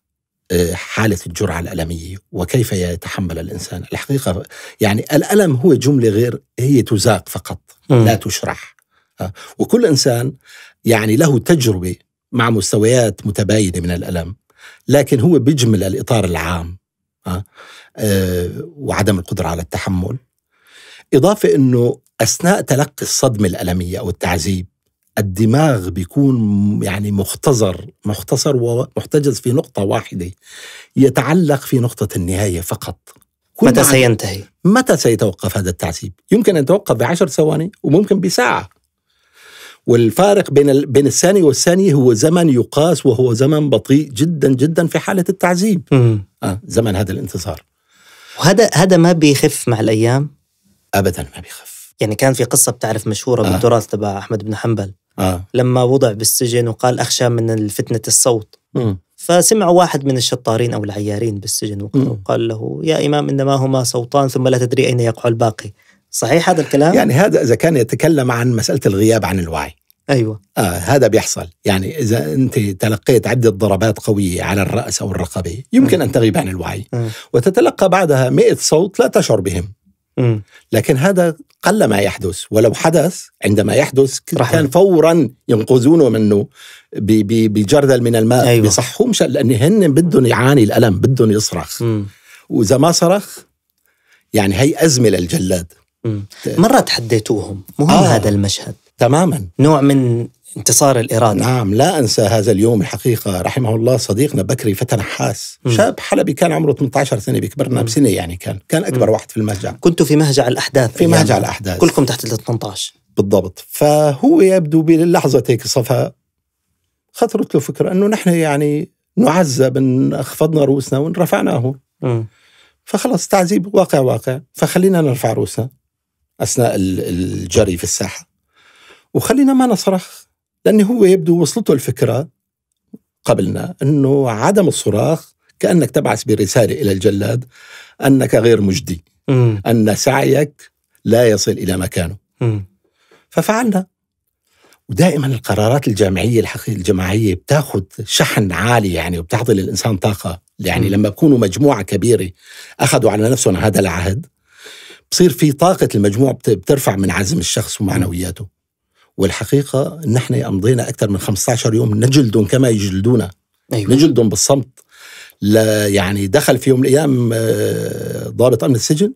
A: آه، حالة الجرعة الألمية وكيف يتحمل الإنسان الحقيقة يعني الألم هو جملة غير هي تزاق فقط م. لا تشرح آه. وكل إنسان يعني له تجربه مع مستويات متباينه من الالم لكن هو بيجمل الاطار العام أه؟ أه وعدم القدره على التحمل اضافه انه اثناء تلقي الصدمه الالميه او التعذيب الدماغ بيكون يعني مختصر مختصر ومحتجز في نقطة واحدة يتعلق في نقطة النهاية فقط متى سينتهي؟ متى سيتوقف هذا التعذيب؟ يمكن أن يتوقف بعشر ثواني وممكن بساعة والفارق بين بين الثاني والثاني هو زمن يقاس وهو زمن بطيء جدا جدا في حاله التعذيب آه زمن هذا الانتصار وهذا هذا ما بيخف مع الايام ابدا ما بيخف يعني كان في
B: قصه بتعرف مشهوره آه. بالتراث تبع احمد بن حنبل آه. لما وضع بالسجن وقال اخشى من فتنه الصوت م. فسمع واحد من الشطارين او العيارين بالسجن وقال
A: له يا امام انما هما صوتان ثم لا تدري اين يقع الباقي صحيح هذا الكلام؟ يعني هذا إذا كان يتكلم عن مسألة الغياب عن الوعي ايوه آه هذا بيحصل يعني اذا انت تلقيت عده ضربات قويه على الراس او الرقبه يمكن م. ان تغيب عن الوعي م. وتتلقى بعدها 100 صوت لا تشعر بهم م. لكن هذا قل ما يحدث ولو حدث عندما يحدث رحمة. كان فورا ينقذونه منه بجردل من الماء أيوة. بصحومش لان هن بدهم يعاني الالم بدهم يصرخ واذا ما صرخ يعني هي ازمه للجلاد مرة تحديتوهم مهم آه. هذا المشهد تماما نوع من انتصار الإرادة نعم لا أنسى هذا اليوم الحقيقة رحمه الله صديقنا بكري فتى نحاس شاب حلبي كان عمره 18 سنة بكبرنا بسنة يعني كان كان أكبر مم. واحد في المهجع كنتوا في مهجع الأحداث في مهجع يعني الأحداث كلكم تحت ال 18 بالضبط فهو يبدو باللحظة هيك صفا خطرت له فكرة أنه نحن يعني نعذب إن أخفضنا رؤوسنا ورفعناهم فخلص تعذيب واقع واقع فخلينا نرفع رؤوسنا اثناء الجري في الساحه وخلينا ما نصرخ لانه هو يبدو وصلته الفكره قبلنا انه عدم الصراخ كانك تبعث برساله الى الجلاد انك غير مجدي م. ان سعيك لا يصل الى مكانه م. ففعلنا ودائما القرارات الجامعيه الجماعيه بتاخذ شحن عالي يعني وبتعطي للانسان طاقه يعني م. لما بكونوا مجموعه كبيره اخذوا على نفسهم هذا العهد بصير في طاقة المجموع بترفع من عزم الشخص ومعنوياته والحقيقة نحن أمضينا أكثر من 15 يوم نجلدهم كما يجلدونا أيوة. نجلدهم بالصمت لا يعني دخل في يوم من الأيام آه، ضابط أمن السجن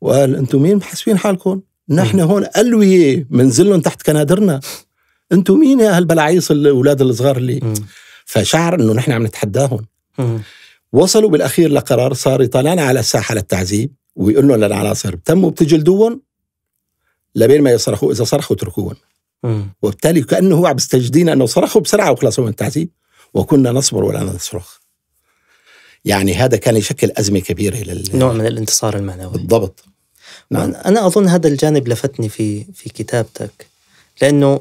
A: وقال أنتم مين محسبين حالكم نحن أيوة. هون ألوية منزلهم تحت كنادرنا أنتم مين يا هالبلاعيص الأولاد الصغار اللي م. فشعر أنه نحن عم نتحداهم م. وصلوا بالأخير لقرار صار يطلعنا على الساحة للتعذيب ويقول للعناصر بتموا بتجلدوهم لبين ما يصرخوا اذا صرخوا اتركوهم وبالتالي كانه هو عم يستجدينا انه صرخوا بسرعه وخلصوا من التعذيب وكنا نصبر ولا نصرخ يعني هذا كان يشكل ازمه كبيره لل... نوع من الانتصار
B: المعنوي بالضبط نعم. انا اظن هذا الجانب لفتني في في كتابتك لانه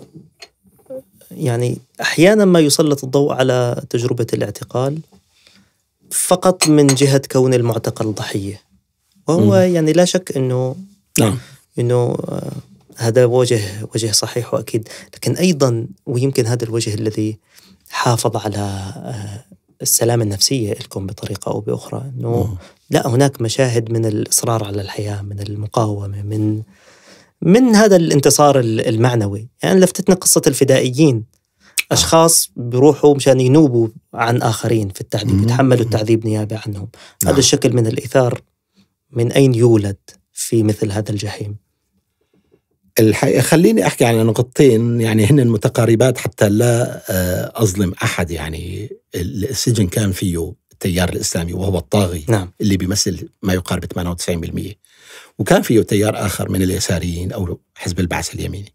B: يعني احيانا ما يسلط الضوء على تجربه الاعتقال فقط من جهه كون المعتقل ضحيه وهو مم. يعني لا شك انه نعم انه آه، هذا وجه وجه صحيح واكيد لكن ايضا ويمكن هذا الوجه الذي حافظ على آه، السلامه النفسيه لكم بطريقه او باخرى انه لا هناك مشاهد من الاصرار على الحياه من المقاومه من من هذا الانتصار المعنوي يعني لفتتنا قصه الفدائيين آه. اشخاص بيروحوا مشان ينوبوا عن اخرين في التعذيب يتحملوا التعذيب نيابه عنهم هذا نعم. الشكل
A: من الايثار من أين يولد في مثل هذا الجحيم؟ الحقيقة خليني أحكي عن نقطتين يعني هن متقاربات حتى لا آه، أظلم أحد يعني السجن كان فيه التيار الإسلامي وهو الطاغي نعم. اللي بيمثل ما يقارب 98% وكان فيه تيار آخر من اليساريين أو حزب البعث اليميني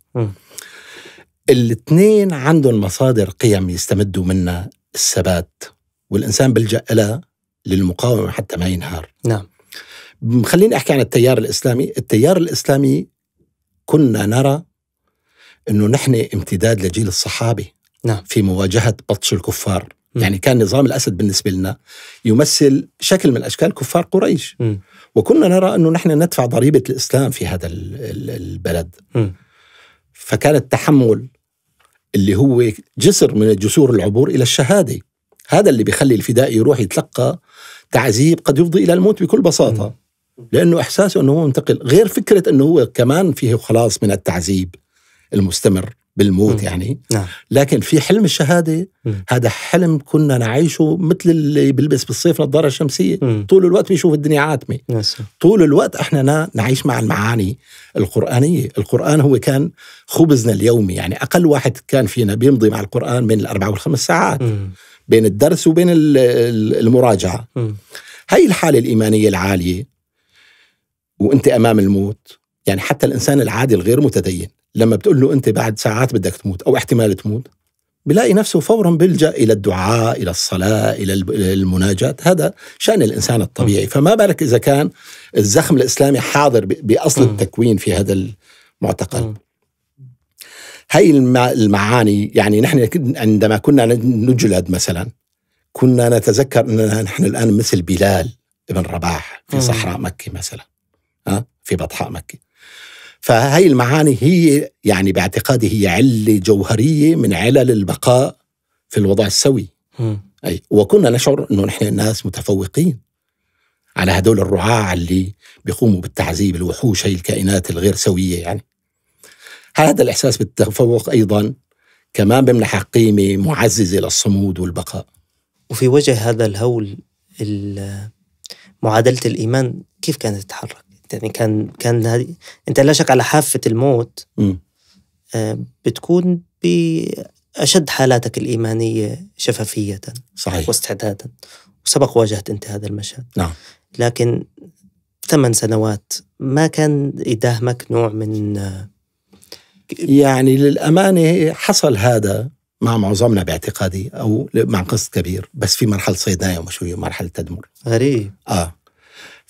A: الاثنين عندهم مصادر قيم يستمدوا منها الثبات والإنسان بلجأ لها للمقاومة حتى ما ينهار نعم خليني احكي عن التيار الاسلامي، التيار الاسلامي كنا نرى انه نحن امتداد لجيل الصحابه نعم. في مواجهه بطش الكفار، م. يعني كان نظام الاسد بالنسبه لنا يمثل شكل من اشكال كفار قريش م. وكنا نرى انه نحن ندفع ضريبه الاسلام في هذا البلد م. فكان التحمل اللي هو جسر من جسور العبور الى الشهاده هذا اللي بيخلي الفدائي يروح يتلقى تعذيب قد يفضي الى الموت بكل بساطه م. لانه احساسه انه هو منتقل غير فكره انه هو كمان فيه خلاص من التعذيب المستمر بالموت مم. يعني نعم. لكن في حلم الشهاده مم. هذا حلم كنا نعيشه مثل اللي بيلبس بالصيف نظاره شمسيه مم. طول الوقت بيشوف الدنيا عاتمه طول الوقت احنا نعيش مع المعاني القرانيه القران هو كان خبزنا اليومي يعني اقل واحد كان فينا بيمضي مع القران بين الاربع والخمس ساعات مم. بين الدرس وبين المراجعه مم. هاي الحاله الايمانيه العاليه وانت امام الموت يعني حتى الانسان العادي الغير متدين لما بتقول له انت بعد ساعات بدك تموت او احتمال تموت بلاقي نفسه فورا بيلجا الى الدعاء الى الصلاه الى المناجاه هذا شان الانسان الطبيعي فما بالك اذا كان الزخم الاسلامي حاضر باصل التكوين في هذا المعتقد هاي المعاني يعني نحن عندما كنا نجلد مثلا كنا نتذكر اننا نحن الان مثل بلال ابن رباح في صحراء مكه مثلا في بطحاء مكة فهي المعاني هي يعني باعتقادي هي علة جوهرية من علل البقاء في الوضع السوي أي وكنا نشعر أنه نحن الناس متفوقين على هدول الرعاع اللي بيقوموا بالتعذيب الوحوش هي الكائنات الغير سوية يعني هذا الإحساس بالتفوق أيضا كمان بمنح قيمة معززة للصمود والبقاء وفي وجه هذا الهول
B: معادلة الإيمان كيف كانت تتحرك؟ يعني كان كان هذه انت لا شك على حافه الموت م. آه، بتكون باشد حالاتك الايمانيه شفافيه صحيح واستعدادا وسبق واجهت انت هذا المشهد نعم لكن ثمان سنوات ما كان يداهمك نوع من
A: يعني للامانه حصل هذا مع معظمنا باعتقادي او مع قسط كبير بس في مرحله صيدنايا ومش مرحله تدمر غريب اه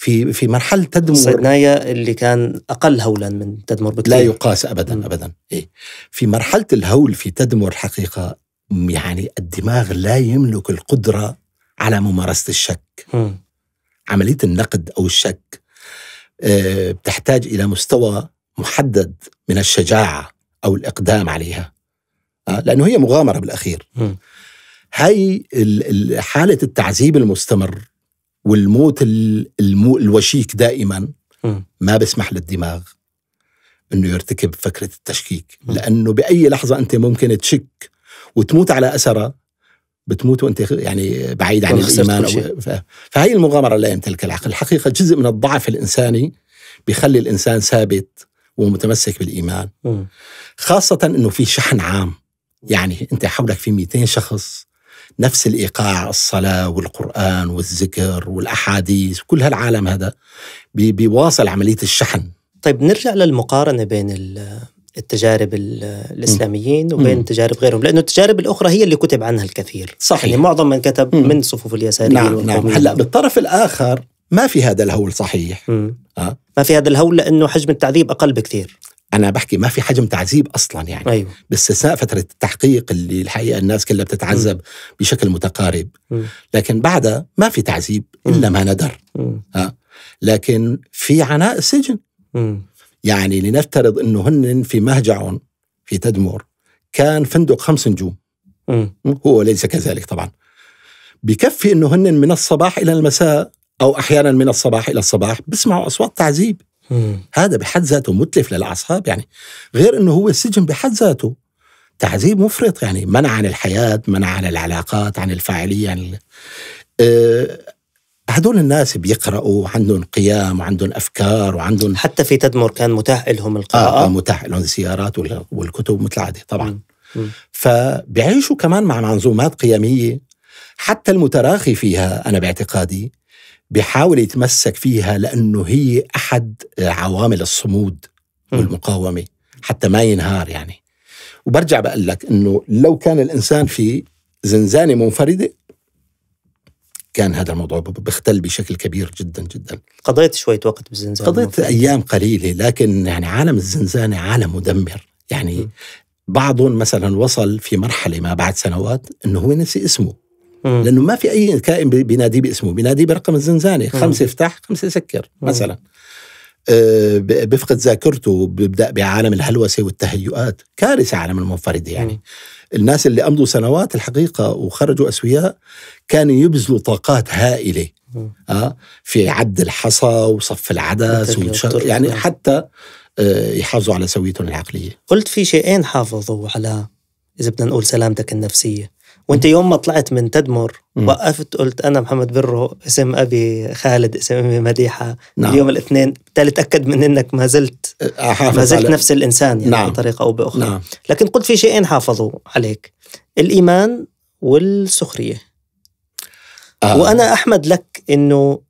A: في في مرحله تدمر صيدنايا اللي كان اقل هولا من تدمر بكثير لا يقاس ابدا م. ابدا إيه؟ في مرحله الهول في تدمر الحقيقه يعني الدماغ لا يملك القدره على ممارسه الشك م. عمليه النقد او الشك أه بتحتاج الى مستوى محدد من الشجاعه او الاقدام عليها أه؟ لانه هي مغامره بالاخير م. هاي حاله التعذيب المستمر والموت المو الوشيك دائما ما بيسمح للدماغ انه يرتكب فكره التشكيك لانه باي لحظه انت ممكن تشك وتموت على اثرها بتموت وانت يعني بعيد عن الايمان فهي المغامره لا يمتلك العقل الحقيقه جزء من الضعف الانساني بيخلي الانسان ثابت ومتمسك بالايمان خاصه انه في شحن عام يعني انت حولك في 200 شخص نفس الايقاع الصلاه والقران والذكر والاحاديث كل هالعالم هذا بيواصل عمليه الشحن طيب نرجع للمقارنه بين
B: التجارب الاسلاميين وبين مم. تجارب غيرهم لانه التجارب الاخرى هي اللي كتب عنها الكثير صحيح يعني معظم من كتب مم. من صفوف اليساريين نعم نعم هلا بالطرف الاخر
A: ما في هذا الهول صحيح أه؟ ما في هذا الهول لانه حجم التعذيب اقل بكثير انا بحكي ما في حجم تعذيب اصلا يعني أيوة. باستثناء فتره التحقيق اللي الحقيقه الناس كلها بتتعذب م. بشكل متقارب م. لكن بعدها ما في تعذيب الا ما ندر ها آه. لكن في عناء السجن م. يعني لنفترض انه هن في مهجعهم في تدمر كان فندق خمس نجوم م. هو ليس كذلك طبعا بكفي انه هن من الصباح الى المساء او احيانا من الصباح الى الصباح بسمعوا اصوات تعذيب هذا بحد ذاته متلف للاعصاب يعني غير انه هو السجن بحد ذاته تعذيب مفرط يعني منع عن الحياه منع عن العلاقات عن الفاعليه عن ال... أه هدول الناس بيقرأوا عندهم قيام وعندهم أفكار وعندهم حتى في تدمر كان متاح لهم آه، آه، القراءة آه متاح لهم السيارات والكتب مثل العادة طبعا مم. فبيعيشوا كمان مع منظومات قيمية حتى المتراخي فيها أنا باعتقادي بيحاول يتمسك فيها لأنه هي أحد عوامل الصمود والمقاومة حتى ما ينهار يعني وبرجع بقول لك أنه لو كان الإنسان في زنزانة منفردة كان هذا الموضوع بيختل بشكل كبير جدا جدا قضيت شوية وقت
B: بالزنزانة قضيت ممكن.
A: أيام قليلة لكن يعني عالم الزنزانة عالم مدمر يعني م. بعضهم مثلا وصل في مرحلة ما بعد سنوات أنه هو نسي اسمه لانه ما في اي كائن بيناديه باسمه بيناديه برقم الزنزانه خمسه افتح خمسه سكر مثلا أه بفقد ذاكرته بيبدا بعالم الهلوسه والتهيؤات كارثه عالم المنفرده يعني الناس اللي امضوا سنوات الحقيقه وخرجوا اسوياء كانوا يبذلوا طاقات هائله أه في عد الحصى وصف العدس يعني حتى آه، يحافظوا على سويتهم العقليه
B: قلت في شيئين حافظوا على اذا بدنا نقول سلامتك النفسيه وانت يوم ما طلعت من تدمر وقفت قلت انا محمد برو اسم ابي خالد اسم امي مديحه نعم. اليوم الاثنين بالتالي تاكد من انك ما زلت ما زلت نفس الانسان يعني نعم. بطريقه او باخرى نعم. لكن قلت في شيئين حافظوا عليك الايمان والسخريه آه. وانا احمد لك انه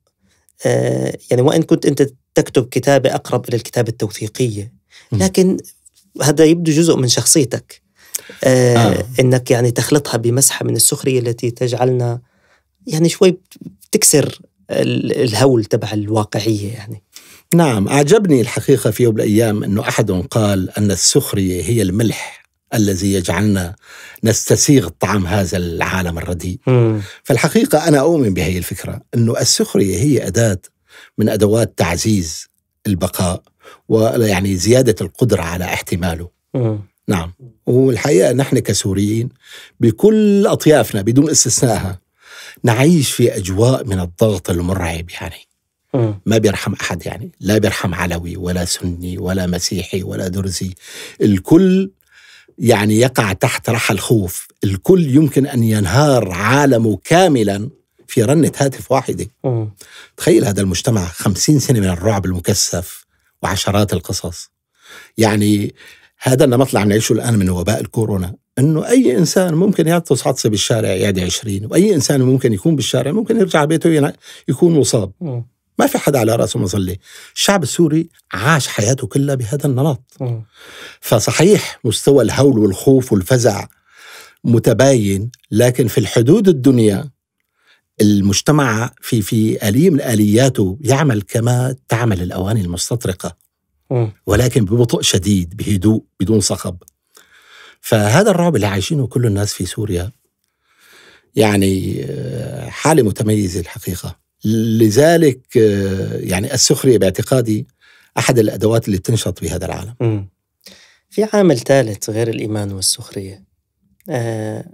B: آه يعني وان كنت انت تكتب كتابه اقرب الى الكتابه التوثيقيه لكن هذا يبدو جزء من شخصيتك آه آه. انك يعني تخلطها بمسحه من السخريه التي تجعلنا يعني شوي تكسر الهول تبع الواقعيه يعني
A: نعم أعجبني الحقيقة في يوم من الأيام أنه أحد قال أن السخرية هي الملح الذي يجعلنا نستسيغ طعم هذا العالم الرديء فالحقيقة أنا أؤمن بهذه الفكرة أنه السخرية هي أداة من أدوات تعزيز البقاء ويعني زيادة القدرة على احتماله مم. نعم والحقيقة نحن كسوريين بكل أطيافنا بدون استثناءها نعيش في أجواء من الضغط المرعب يعني ما بيرحم أحد يعني لا بيرحم علوي ولا سني ولا مسيحي ولا درزي الكل يعني يقع تحت رحى الخوف الكل يمكن أن ينهار عالمه كاملا في رنة هاتف واحدة تخيل هذا المجتمع خمسين سنة من الرعب المكثف وعشرات القصص يعني هذا النمط اللي عم نعيشه الان من وباء الكورونا انه اي انسان ممكن يعطس عطسه بالشارع يعدي 20 واي انسان ممكن يكون بالشارع ممكن يرجع بيته يكون مصاب ما في حدا على راسه مصلي الشعب السوري عاش حياته كلها بهذا النمط فصحيح مستوى الهول والخوف والفزع متباين لكن في الحدود الدنيا المجتمع في في آلية من آلياته يعمل كما تعمل الأواني المستطرقة ولكن ببطء شديد بهدوء بدون صخب فهذا الرعب اللي عايشينه كل الناس في سوريا يعني آه، حالة متميزة الحقيقة لذلك آه، يعني السخرية باعتقادي أحد الأدوات اللي تنشط في هذا العالم
B: في عامل ثالث غير الإيمان والسخرية آه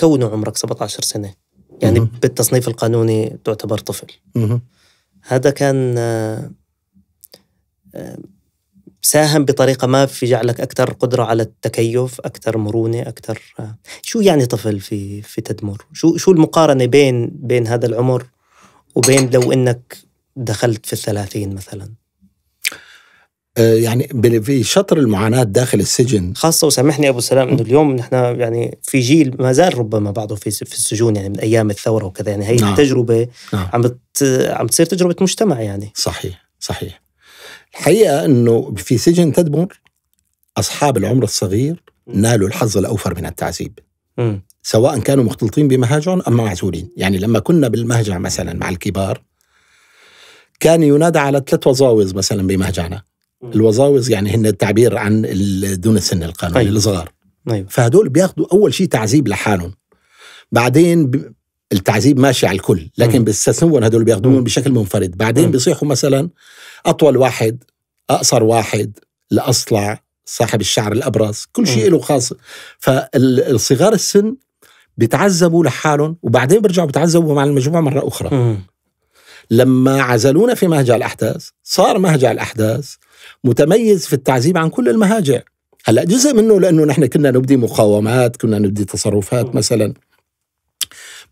B: كونه عمرك 17 سنة يعني مم. بالتصنيف القانوني تعتبر طفل مم. هذا كان آه، ساهم بطريقة ما في جعلك أكثر قدرة على التكيف أكثر مرونة أكثر آه، شو يعني طفل في في تدمر شو شو المقارنة بين بين هذا العمر وبين لو أنك دخلت في الثلاثين مثلا
A: آه، يعني في شطر المعاناة داخل السجن
B: خاصة وسامحني أبو سلام أنه اليوم نحن يعني في جيل ما زال ربما بعضه في في السجون يعني من أيام الثورة وكذا يعني هي نعم. التجربة نعم. عم بت عم تصير تجربة
A: مجتمع يعني صحيح صحيح الحقيقه انه في سجن تدمر اصحاب العمر الصغير نالوا الحظ الاوفر من التعذيب سواء كانوا مختلطين بمهاجعهم ام معزولين يعني لما كنا بالمهجع مثلا مع الكبار كان ينادى على ثلاث وظاوز مثلا بمهجعنا الوظاوز يعني هن التعبير عن دون السن القانوني طيب. أيوة. الصغار أيوة. فهدول بياخذوا اول شيء تعذيب لحالهم بعدين التعذيب ماشي على الكل لكن بيستثنون هدول بياخذوهم بشكل منفرد بعدين بيصيحوا مثلا اطول واحد اقصر واحد الاصلع صاحب الشعر الابرز كل شيء له خاص فالصغار السن بتعذبوا لحالهم وبعدين بيرجعوا بتعذبوا مع المجموعه مره اخرى لما عزلونا في مهجع الاحداث صار مهجع الاحداث متميز في التعذيب عن كل المهاجع هلا جزء منه لانه نحن كنا نبدي مقاومات كنا نبدي تصرفات مثلا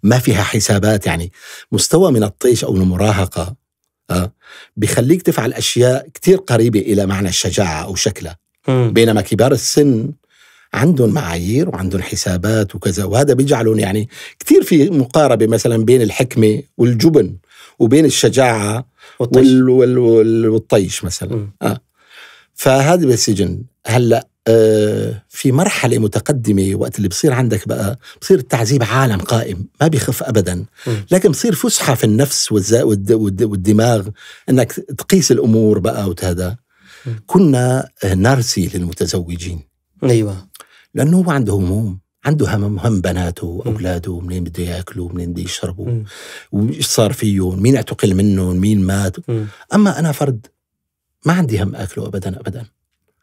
A: ما فيها حسابات يعني مستوى من الطيش أو المراهقة آه، بخليك تفعل أشياء كتير قريبة إلى معنى الشجاعة أو شكلها بينما كبار السن عندهم معايير وعندهم حسابات وكذا وهذا بيجعلهم يعني كثير في مقاربه مثلا بين الحكمه والجبن وبين الشجاعه والطيش, وال وال والطيش مثلا آه. فهذا بالسجن هلا آه، في مرحله متقدمه وقت اللي بصير عندك بقى بصير التعذيب عالم قائم ما بيخف ابدا لكن بصير فسحه في النفس والدماغ انك تقيس الامور بقى وهذا كنا آه، نارسي للمتزوجين ايوه لانه هو عنده هموم عنده هم هم بناته واولاده منين بده ياكلوا منين بده يشربوا وايش صار فيهم مين اعتقل منهم مين مات اما انا فرد ما عندي هم اكله ابدا ابدا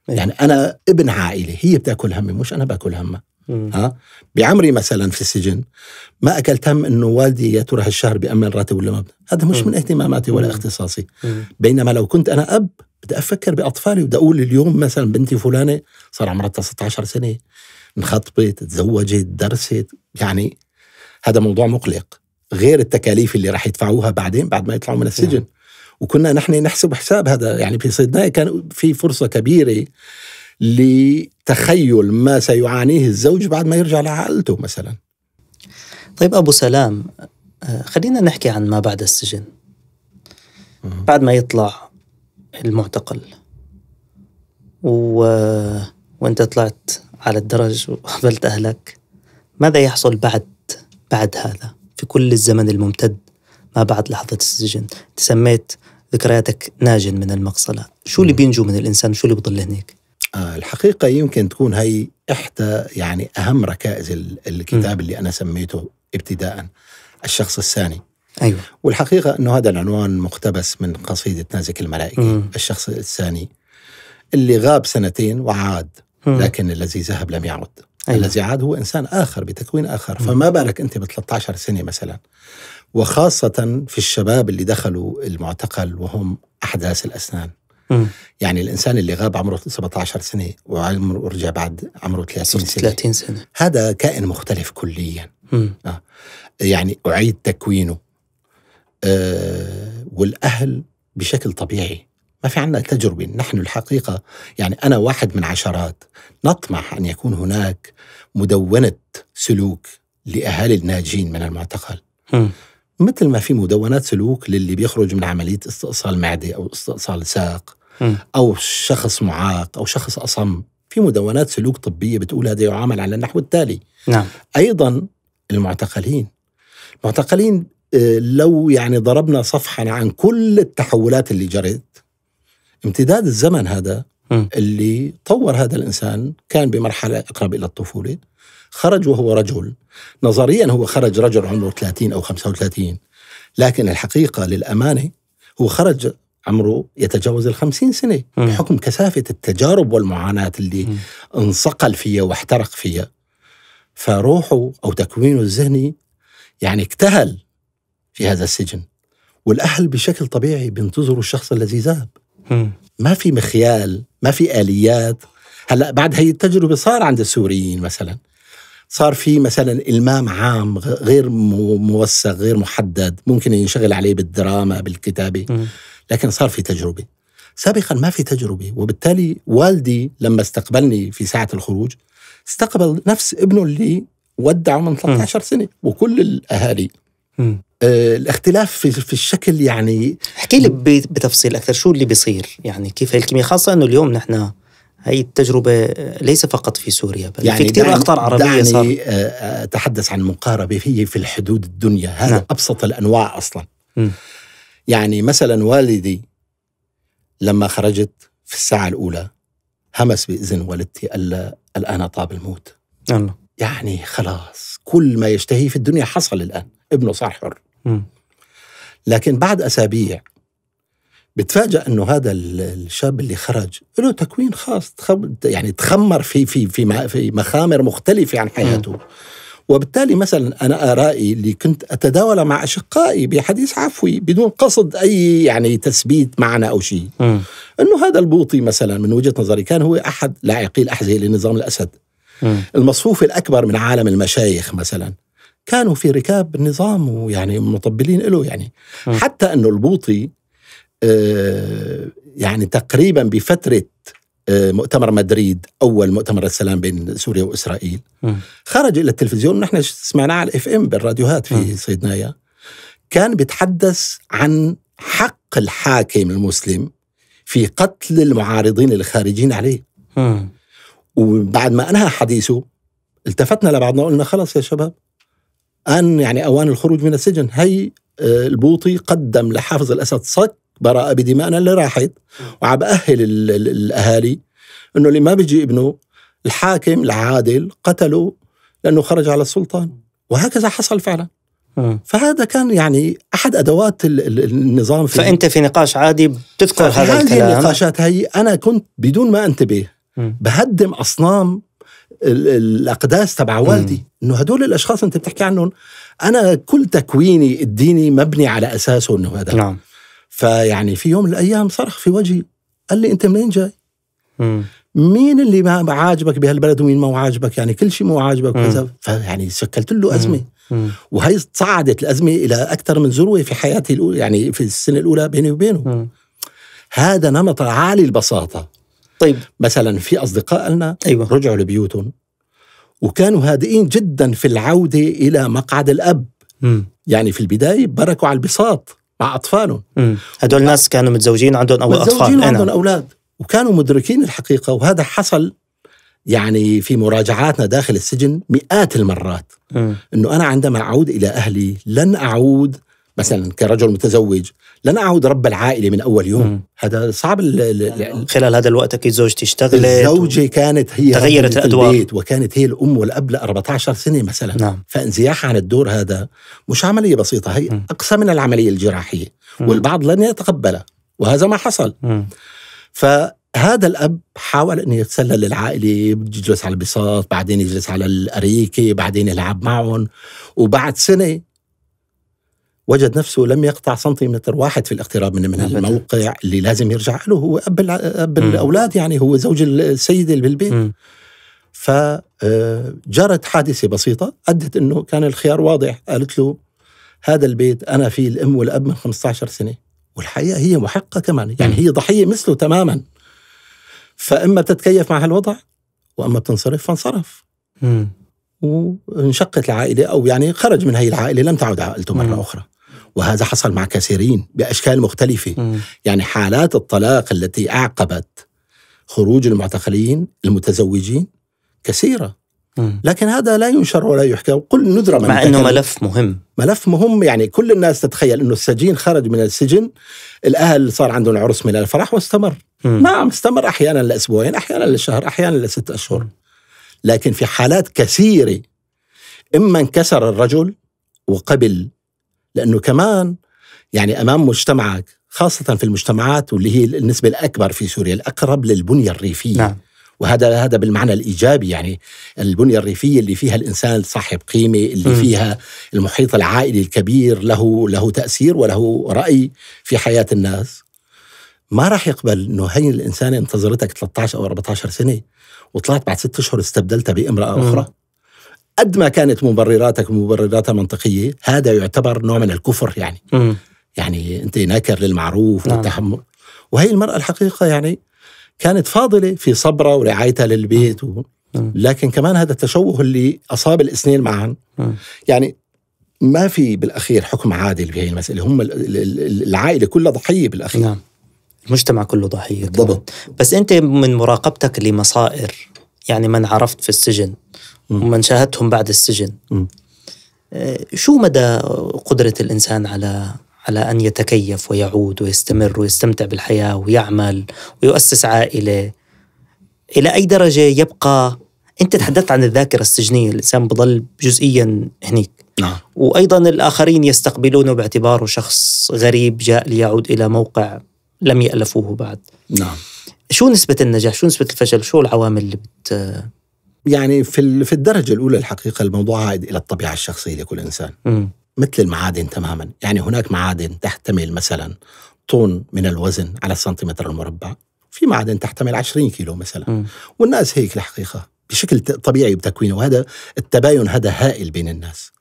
A: يعني انا ابن عائله هي بتاكل همي مش انا باكل همها ها بعمري مثلا في السجن ما اكلت هم انه والدي يا ترى هالشهر بيامن راتب ولا ما هذا مش من اهتماماتي ولا اختصاصي بينما لو كنت انا اب بدي افكر باطفالي وبدي اقول اليوم مثلا بنتي فلانه صار عمرها 19 سنه انخطبت تزوجت درست يعني هذا موضوع مقلق غير التكاليف اللي راح يدفعوها بعدين بعد ما يطلعوا من السجن نعم. وكنا نحن نحسب حساب هذا يعني في صيدنايا كان في فرصه كبيره لتخيل ما سيعانيه الزوج بعد ما يرجع لعائلته مثلا طيب ابو سلام آه، خلينا نحكي عن ما بعد السجن
B: بعد ما يطلع المعتقل و... وانت طلعت على الدرج وقابلت اهلك ماذا يحصل بعد بعد هذا في كل الزمن الممتد ما بعد لحظة السجن تسميت
A: ذكرياتك ناجن من المقصلة شو اللي بينجو من الإنسان شو اللي بضل هناك آه الحقيقة يمكن تكون هي إحدى يعني أهم ركائز الكتاب اللي أنا سميته ابتداء الشخص الثاني أيوة. والحقيقة أنه هذا العنوان مقتبس من قصيدة نازك الملائكي الشخص الثاني اللي غاب سنتين وعاد مم. لكن الذي ذهب لم يعد أيوة. الذي عاد هو إنسان آخر بتكوين آخر مم. فما بالك أنت ب 13 سنة مثلا وخاصة في الشباب اللي دخلوا المعتقل وهم أحداث الأسنان يعني الإنسان اللي غاب عمره 17 سنة وعمره ورجع بعد عمره 30 سنة 30 سنة هذا كائن مختلف كليا آه. يعني أعيد تكوينه آه والأهل بشكل طبيعي ما في عندنا تجربة نحن الحقيقة يعني أنا واحد من عشرات نطمح أن يكون هناك مدونة سلوك لأهالي الناجين من المعتقل م. مثل ما في مدونات سلوك للي بيخرج من عمليه استئصال معده او استئصال ساق او شخص معاق او شخص اصم في مدونات سلوك طبيه بتقول هذا يعامل على النحو التالي نعم. ايضا المعتقلين المعتقلين آه، لو يعني ضربنا صفحة عن كل التحولات اللي جرت امتداد الزمن هذا اللي طور هذا الانسان كان بمرحله اقرب الى الطفوله خرج وهو رجل نظريا هو خرج رجل عمره 30 أو 35 لكن الحقيقة للأمانة هو خرج عمره يتجاوز الخمسين سنة بحكم كثافة التجارب والمعاناة اللي انصقل فيها واحترق فيها فروحه أو تكوينه الذهني يعني اكتهل في هذا السجن والأهل بشكل طبيعي بينتظروا الشخص الذي ذهب ما في مخيال ما في آليات هلا بعد هي التجربة صار عند السوريين مثلا صار في مثلا المام عام غير موثق غير محدد ممكن ينشغل عليه بالدراما بالكتابه لكن صار في تجربه سابقا ما في تجربه وبالتالي والدي لما استقبلني في ساعه الخروج استقبل نفس ابنه اللي ودعه من 13 سنه وكل الاهالي آه الاختلاف في, في الشكل يعني احكي لي
B: بتفصيل اكثر شو اللي بيصير يعني كيف هي الكيمياء خاصه انه اليوم نحن هي التجربة ليس فقط في سوريا بل يعني في كثير أخطار عربية دعني صار
A: آه، أتحدث عن مقاربة هي في الحدود الدنيا هذا نعم. أبسط الأنواع أصلا م. يعني مثلا والدي لما خرجت في الساعة الأولى همس بإذن والدتي ألا الآن طاب الموت الله. يعني خلاص كل ما يشتهيه في الدنيا حصل الآن ابنه صار حر م. لكن بعد أسابيع بتفاجأ انه هذا الشاب اللي خرج له تكوين خاص يعني تخمر في في في في مخامر مختلفه عن حياته وبالتالي مثلا انا ارائي اللي كنت اتداول مع اشقائي بحديث عفوي بدون قصد اي يعني تثبيت معنى او شيء انه هذا البوطي مثلا من وجهه نظري كان هو احد لاعقي الاحذيه لنظام الاسد المصفوف الاكبر من عالم المشايخ مثلا كانوا في ركاب النظام ويعني مطبلين له يعني حتى انه البوطي آه، يعني تقريبا بفترة آه، مؤتمر مدريد أول مؤتمر السلام بين سوريا وإسرائيل خرج إلى التلفزيون ونحن سمعناه على الاف ام بالراديوهات في صيدنايا كان بيتحدث عن حق الحاكم المسلم في قتل المعارضين الخارجين عليه وبعد ما أنهى حديثه التفتنا لبعضنا وقلنا خلاص يا شباب أن يعني أوان الخروج من السجن هي آه، البوطي قدم لحافظ الأسد صك براءه بدمائنا اللي راحت وعم باهل الاهالي انه اللي ما بيجي ابنه الحاكم العادل قتله لانه خرج على السلطان وهكذا حصل فعلا آه. فهذا كان يعني احد ادوات النظام في فانت في نقاش عادي بتذكر هذا الكلام هذه النقاشات هي انا كنت بدون ما انتبه بهدم اصنام الاقداس تبع والدي انه هدول الاشخاص انت بتحكي عنهم انا كل تكويني الديني مبني على اساسه انه هذا نعم فيعني في يوم من الايام صرخ في وجهي قال لي انت منين جاي؟ مم. مين اللي ما عاجبك بهالبلد ومين ما عاجبك يعني كل شيء مو عاجبك وكذا فيعني شكلت له ازمه مم. وهي صعدت الازمه الى اكثر من ذروه في حياتي الاولى يعني في السنه الاولى بيني وبينه مم. هذا نمط عالي البساطه طيب مثلا في اصدقاء لنا أيوة. رجعوا لبيوتهم وكانوا هادئين جدا في العوده الى مقعد الاب مم. يعني في البدايه بركوا على البساط مع اطفالهم هدول الناس كانوا متزوجين عندهم اول متزوجين اطفال متزوجين عندهم اولاد وكانوا مدركين الحقيقه وهذا حصل يعني في مراجعاتنا داخل السجن مئات المرات انه انا عندما اعود الى اهلي لن اعود مثلا كرجل متزوج لن اعود رب العائله من اول يوم مم. هذا صعب الـ الـ يعني خلال هذا الوقت اكيد زوجتي اشتغلت زوجي كانت هي تغيرت الادوار وكانت هي الام والاب ل 14 سنه مثلا نعم. فانزياحها عن الدور هذا مش عمليه بسيطه هي مم. اقصى من العمليه الجراحيه مم. والبعض لن يتقبلها وهذا ما حصل مم. فهذا الاب حاول انه يتسلل للعائله يجلس على البساط بعدين يجلس على الاريكه بعدين يلعب معهم وبعد سنه وجد نفسه لم يقطع سنتيمتر واحد في الاقتراب من من الموقع اللي لازم يرجع له هو اب اب الاولاد يعني هو زوج السيده اللي بالبيت فجرت آه، حادثه بسيطه ادت انه كان الخيار واضح قالت له هذا البيت انا فيه الام والاب من 15 سنه والحقيقه هي محقه كمان يعني هي ضحيه مثله تماما فاما بتتكيف مع هالوضع واما بتنصرف فانصرف وانشقت العائله او يعني خرج من هي العائله لم تعد عائلته مره اخرى وهذا حصل مع كثيرين بأشكال مختلفة م. يعني حالات الطلاق التي أعقبت خروج المعتقلين المتزوجين كثيرة م. لكن هذا لا ينشر ولا يحكى كل نذرة مع أنه ملف مهم ملف مهم يعني كل الناس تتخيل أنه السجين خرج من السجن الأهل صار عندهم عرس من الفرح واستمر م. نعم استمر أحيانا لأسبوعين أحيانا لشهر أحيانا لست أشهر لكن في حالات كثيرة إما انكسر الرجل وقبل لأنه كمان يعني أمام مجتمعك خاصة في المجتمعات واللي هي النسبة الأكبر في سوريا الأقرب للبنية الريفية نعم. وهذا هذا بالمعنى الايجابي يعني البنيه الريفيه اللي فيها الانسان صاحب قيمه اللي م. فيها المحيط العائلي الكبير له له تاثير وله راي في حياه الناس ما راح يقبل انه هي الانسانه انتظرتك 13 او 14 سنه وطلعت بعد ست اشهر استبدلتها بامراه اخرى م. قد ما كانت مبرراتك مبرراتها منطقيه هذا يعتبر نوع من الكفر يعني مم. يعني انت ناكر للمعروف نعم. والتحمل وهي المراه الحقيقه يعني كانت فاضله في صبرها ورعايتها للبيت و... لكن كمان هذا التشوه اللي اصاب الاثنين معا يعني ما في بالاخير حكم عادل بهي المساله هم العائله كلها ضحيه بالاخير
B: نعم المجتمع كله ضحيه بالضبط بس انت من مراقبتك لمصائر يعني من عرفت في السجن ومن شاهدتهم بعد السجن آه، شو مدى قدرة الإنسان على على أن يتكيف ويعود ويستمر ويستمتع بالحياة ويعمل ويؤسس عائلة إلى أي درجة يبقى أنت تحدثت عن الذاكرة السجنية الإنسان بضل جزئيا هنيك نعم. وأيضا الآخرين يستقبلونه باعتباره شخص غريب جاء ليعود إلى موقع لم يألفوه بعد نعم شو نسبة النجاح شو نسبة الفشل شو العوامل اللي
A: بت يعني في في الدرجه الاولى الحقيقه الموضوع عائد الى الطبيعه الشخصيه لكل انسان م. مثل المعادن تماما يعني هناك معادن تحتمل مثلا طن من الوزن على السنتيمتر المربع في معادن تحتمل 20 كيلو مثلا م. والناس هيك الحقيقه بشكل طبيعي بتكوينه وهذا التباين هذا هائل بين الناس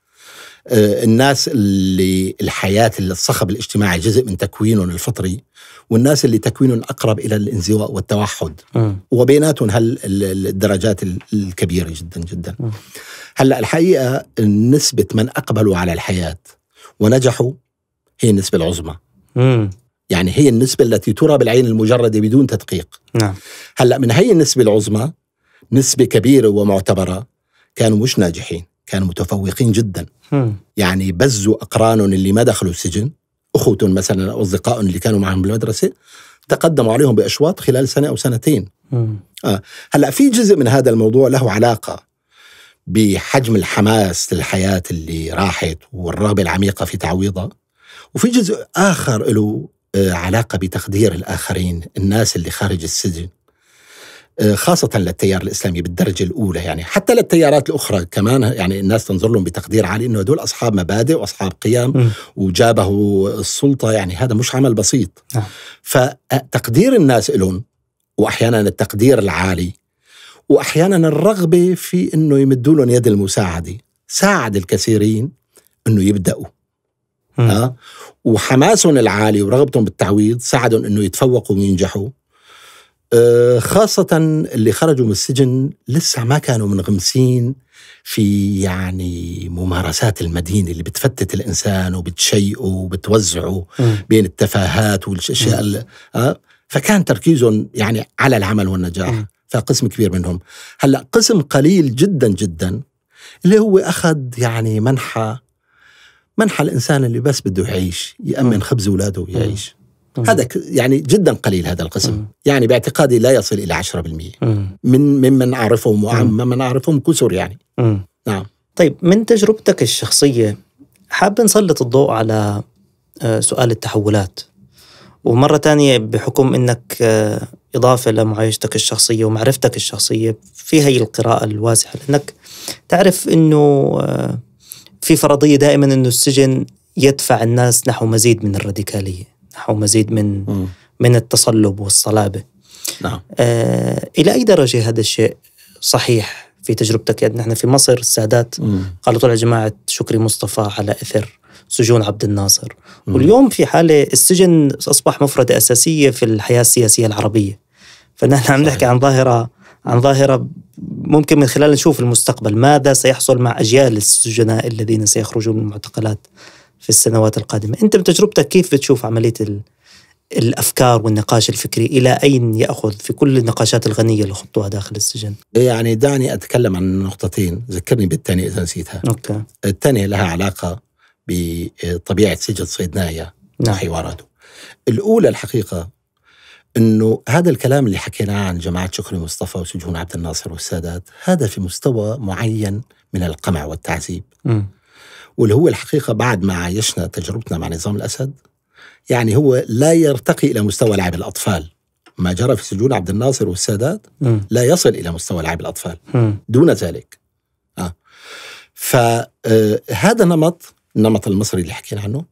A: آه، الناس اللي الحياة الصخب الاجتماعي جزء من تكوينهم الفطري والناس اللي تكوينهم أقرب إلى الانزواء والتوحد م. آه. وبيناتهم هل الدرجات الكبيرة جدا جدا م. آه. هلأ الحقيقة نسبة من أقبلوا على الحياة ونجحوا هي النسبة العظمى م. آه. يعني هي النسبة التي ترى بالعين المجردة بدون تدقيق نعم. هلأ من هي النسبة العظمى نسبة كبيرة ومعتبرة كانوا مش ناجحين كانوا متفوقين جدا م. يعني بزوا أقرانهم اللي ما دخلوا السجن اخوتهم مثلا او اصدقائهم اللي كانوا معهم بالمدرسه تقدموا عليهم باشواط خلال سنه او سنتين. اه هلا في جزء من هذا الموضوع له علاقه بحجم الحماس للحياه اللي راحت والرغبه العميقه في تعويضها وفي جزء اخر له آه، علاقه بتقدير الاخرين، الناس اللي خارج السجن آه، خاصة للتيار الإسلامي بالدرجة الأولى يعني حتى للتيارات الأخرى كمان يعني الناس تنظر لهم بتقدير عالي أنه هدول أصحاب مبادئ وأصحاب قيم وجابه وجابهوا السلطة يعني هذا مش عمل بسيط نعم. فتقدير الناس لهم وأحيانا التقدير العالي وأحيانا الرغبة في أنه يمدوا لهم يد المساعدة ساعد الكثيرين أنه يبدأوا أه؟ وحماسهم العالي ورغبتهم بالتعويض ساعدهم انه يتفوقوا وينجحوا آه، خاصة اللي خرجوا من السجن لسه ما كانوا منغمسين في يعني ممارسات المدينة اللي بتفتت الإنسان وبتشيئه وبتوزعه بين التفاهات والأشياء آه، فكان تركيزهم يعني على العمل والنجاح فقسم كبير منهم هلا قسم قليل جدا جدا اللي هو أخذ يعني منحى منحى الإنسان اللي بس بده يعيش يأمن خبز أولاده ويعيش هذا يعني جدا قليل هذا القسم مم. يعني باعتقادي لا يصل الى 10% مم. من ممن اعرفهم وعم من اعرفهم كثر يعني مم. نعم طيب من تجربتك الشخصيه
B: حاب نسلط الضوء على آه، سؤال التحولات ومرة تانية بحكم أنك آه، إضافة لمعايشتك الشخصية ومعرفتك الشخصية في هي القراءة الواسعة لأنك تعرف أنه آه، في فرضية دائما أنه السجن يدفع الناس نحو مزيد من الراديكالية يمنحه مزيد من م. من التصلب والصلابه. نعم. آه الى اي درجه هذا الشيء صحيح في تجربتك؟ يعني نحن في مصر السادات م. قالوا طلع جماعه شكري مصطفى على اثر سجون عبد الناصر م. واليوم في حاله السجن اصبح مفرده اساسيه في الحياه السياسيه العربيه. فنحن عم نحكي عن ظاهره عن ظاهره ممكن من خلال نشوف المستقبل ماذا سيحصل مع أجيال السجناء الذين سيخرجون من المعتقلات في السنوات القادمة أنت من تجربتك كيف بتشوف عملية الافكار والنقاش الفكري الى اين ياخذ في كل النقاشات الغنيه اللي خطوها داخل السجن؟
A: يعني دعني اتكلم عن نقطتين ذكرني بالثانيه اذا نسيتها. اوكي. الثانيه لها علاقه بطبيعه سجن صيدنايا نعم. وحواراته. الاولى الحقيقه انه هذا الكلام اللي حكيناه عن جماعه شكري مصطفى وسجون عبد الناصر والسادات هذا في مستوى معين من القمع والتعذيب. م. واللي هو الحقيقة بعد ما عايشنا تجربتنا مع نظام الأسد يعني هو لا يرتقي إلى مستوى لعب الأطفال ما جرى في سجون عبد الناصر والسادات م. لا يصل إلى مستوى لعب الأطفال م. دون ذلك آه. فهذا آه، نمط النمط المصري اللي حكينا عنه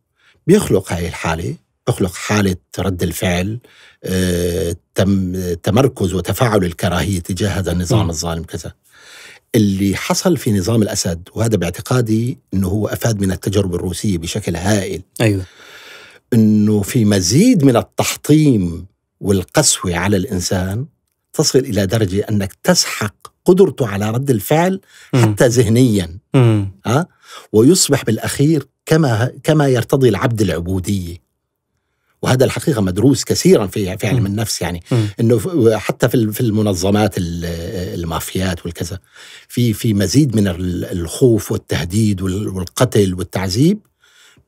A: بيخلق هاي الحالة بيخلق حالة رد الفعل آه، تم تمركز وتفاعل الكراهية تجاه هذا النظام م. الظالم كذا اللي حصل في نظام الأسد وهذا باعتقادي أنه هو أفاد من التجربة الروسية بشكل هائل أيوة أنه في مزيد من التحطيم والقسوة على الإنسان تصل إلى درجة أنك تسحق قدرته على رد الفعل حتى ذهنيا ها ويصبح بالأخير كما كما يرتضي العبد العبودية وهذا الحقيقه مدروس كثيرا في في علم النفس يعني انه حتى في في المنظمات المافيات والكذا في في مزيد من الخوف والتهديد والقتل والتعذيب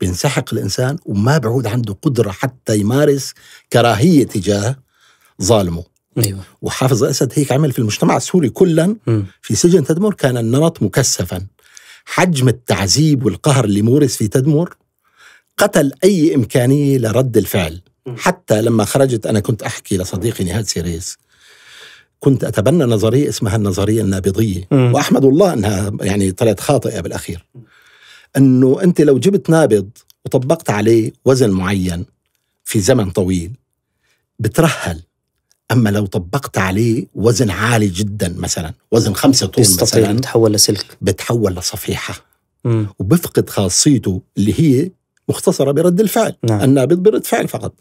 A: بينسحق الانسان وما بعود عنده قدره حتى يمارس كراهيه تجاه ظالمه أيوة. وحافظ الاسد هيك عمل في المجتمع السوري كلا في سجن تدمر كان النمط مكثفا حجم التعذيب والقهر اللي مورس في تدمر قتل أي إمكانية لرد الفعل حتى لما خرجت أنا كنت أحكي لصديقي نهاد سيريس كنت أتبنى نظرية اسمها النظرية النابضية وأحمد الله أنها يعني طلعت خاطئة بالأخير أنه أنت لو جبت نابض وطبقت عليه وزن معين في زمن طويل بترهل اما لو طبقت عليه وزن عالي جدا مثلا وزن خمسة طن مثلا بتحول لسلك بتحول لصفيحه مم. وبفقد خاصيته اللي هي مختصرة برد الفعل نعم. النابض برد فعل فقط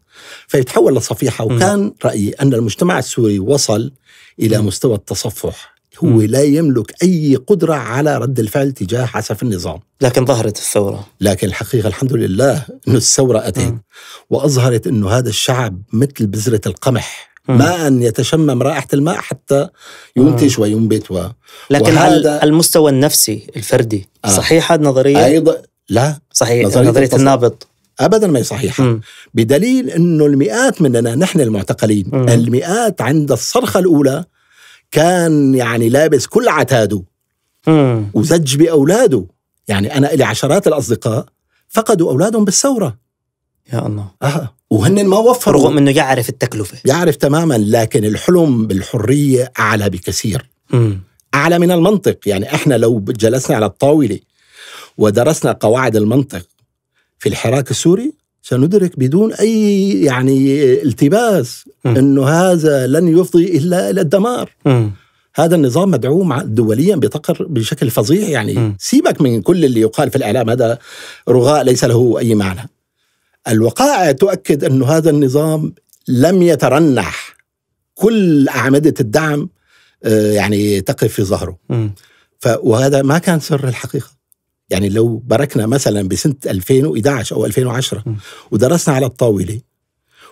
A: فيتحول لصفيحة نعم. وكان نعم. رأيي أن المجتمع السوري وصل إلى نعم. مستوى التصفح هو مم. نعم. لا يملك أي قدرة على رد الفعل تجاه حسف النظام لكن ظهرت الثورة لكن الحقيقة الحمد لله أن الثورة أتت نعم. وأظهرت أنه هذا الشعب مثل بذرة القمح مم. ما أن يتشمم رائحة الماء حتى ينتج مم. وينبت و... لكن وهذا... المستوى النفسي الفردي آه. صحيح هذه النظرية؟ أيضا لا صحيح نظريه, نظرية النابض ابدا ما هي صحيحه م. بدليل انه المئات مننا نحن المعتقلين م. المئات عند الصرخه الاولى كان يعني لابس كل عتاده وزج باولاده يعني انا لي عشرات الاصدقاء فقدوا اولادهم بالثوره يا الله آه. وهن ما وفروا رغم انه يعرف التكلفه يعرف تماما لكن الحلم بالحريه اعلى بكثير م. اعلى من المنطق يعني احنا لو جلسنا على الطاوله ودرسنا قواعد المنطق في الحراك السوري سندرك بدون اي يعني التباس انه هذا لن يفضي الا الى الدمار هذا النظام مدعوم دوليا بتقر بشكل فظيع يعني م. سيبك من كل اللي يقال في الاعلام هذا رغاء ليس له اي معنى الوقائع تؤكد انه هذا النظام لم يترنح كل اعمده الدعم آه، يعني تقف في ظهره وهذا ما كان سر الحقيقه يعني لو باركنا مثلا بسنه 2011 او 2010 ودرسنا على الطاوله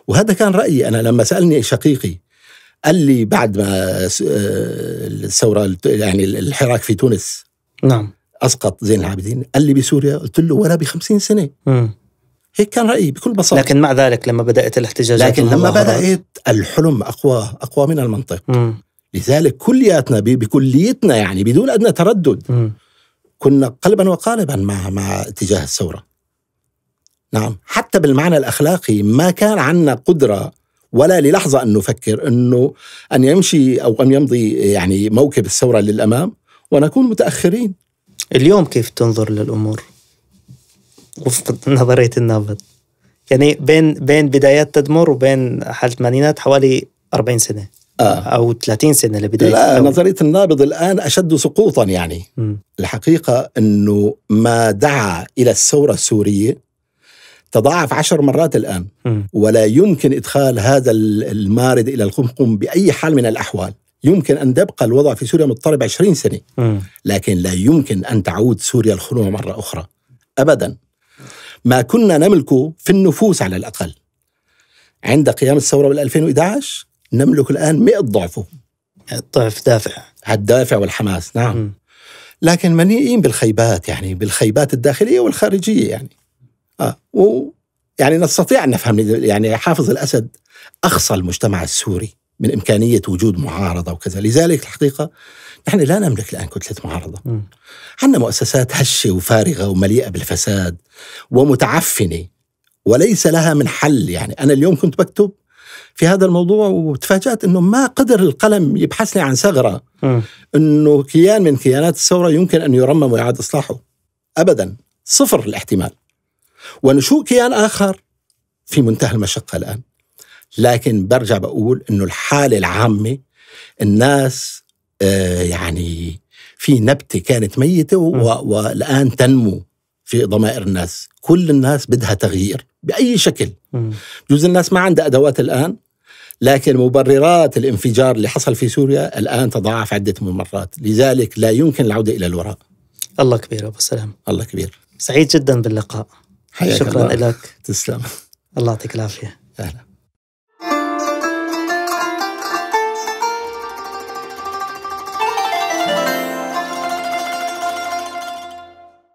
A: وهذا كان رايي انا لما سالني شقيقي قال لي بعد ما آه، الثوره يعني الحراك في تونس نعم اسقط زين العابدين قال لي بسوريا قلت له ولا ب 50 سنه هيك كان رايي بكل بساطه لكن مع ذلك لما بدات الاحتجاجات لكن لما بدات الحلم اقوى اقوى من المنطق م. لذلك كلياتنا بكليتنا يعني بدون ادنى تردد م. كنا قلبا وقالبا مع مع اتجاه الثوره. نعم حتى بالمعنى الاخلاقي ما كان عندنا قدره ولا للحظه ان نفكر انه ان يمشي او ان يمضي يعني موكب الثوره للامام ونكون متاخرين. اليوم كيف تنظر للامور؟
B: وفق نظريه النابض. يعني بين بين بدايات تدمر وبين حاله الثمانينات حوالي 40 سنه.
A: آه. او 30 سنه لبدايه لا نظريه النابض الان اشد سقوطا يعني م. الحقيقه انه ما دعا الى الثوره السوريه تضاعف عشر مرات الآن م. ولا يمكن إدخال هذا المارد إلى القمقم بأي حال من الأحوال يمكن أن يبقى الوضع في سوريا مضطرب 20 سنة م. لكن لا يمكن أن تعود سوريا الخنوة مرة أخرى أبدا ما كنا نملكه في النفوس على الأقل عند قيام الثورة بال 2011 نملك الآن 100 ضعفه الضعف دافع الدافع والحماس نعم م. لكن مليئين بالخيبات يعني بالخيبات الداخلية والخارجية يعني آه و يعني نستطيع أن نفهم يعني حافظ الأسد أخصى المجتمع السوري من إمكانية وجود معارضة وكذا لذلك الحقيقة نحن لا نملك الآن كتلة معارضة عندنا مؤسسات هشة وفارغة ومليئة بالفساد ومتعفنة وليس لها من حل يعني أنا اليوم كنت بكتب في هذا الموضوع وتفاجأت أنه ما قدر القلم يبحث لي عن ثغرة أنه كيان من كيانات الثورة يمكن أن يرمم ويعاد إصلاحه أبدا صفر الاحتمال ونشوء كيان آخر في منتهى المشقة الآن لكن برجع بقول أنه الحالة العامة الناس آه، يعني في نبتة كانت ميتة والآن تنمو في ضمائر الناس كل الناس بدها تغيير باي شكل بجوز الناس ما عندها ادوات الان لكن مبررات الانفجار اللي حصل في سوريا الان تضاعف عده من مرات لذلك لا يمكن العوده الى الوراء الله كبير ابو سلام الله كبير سعيد جدا باللقاء شكرا الله. لك تسلم الله يعطيك العافيه اهلا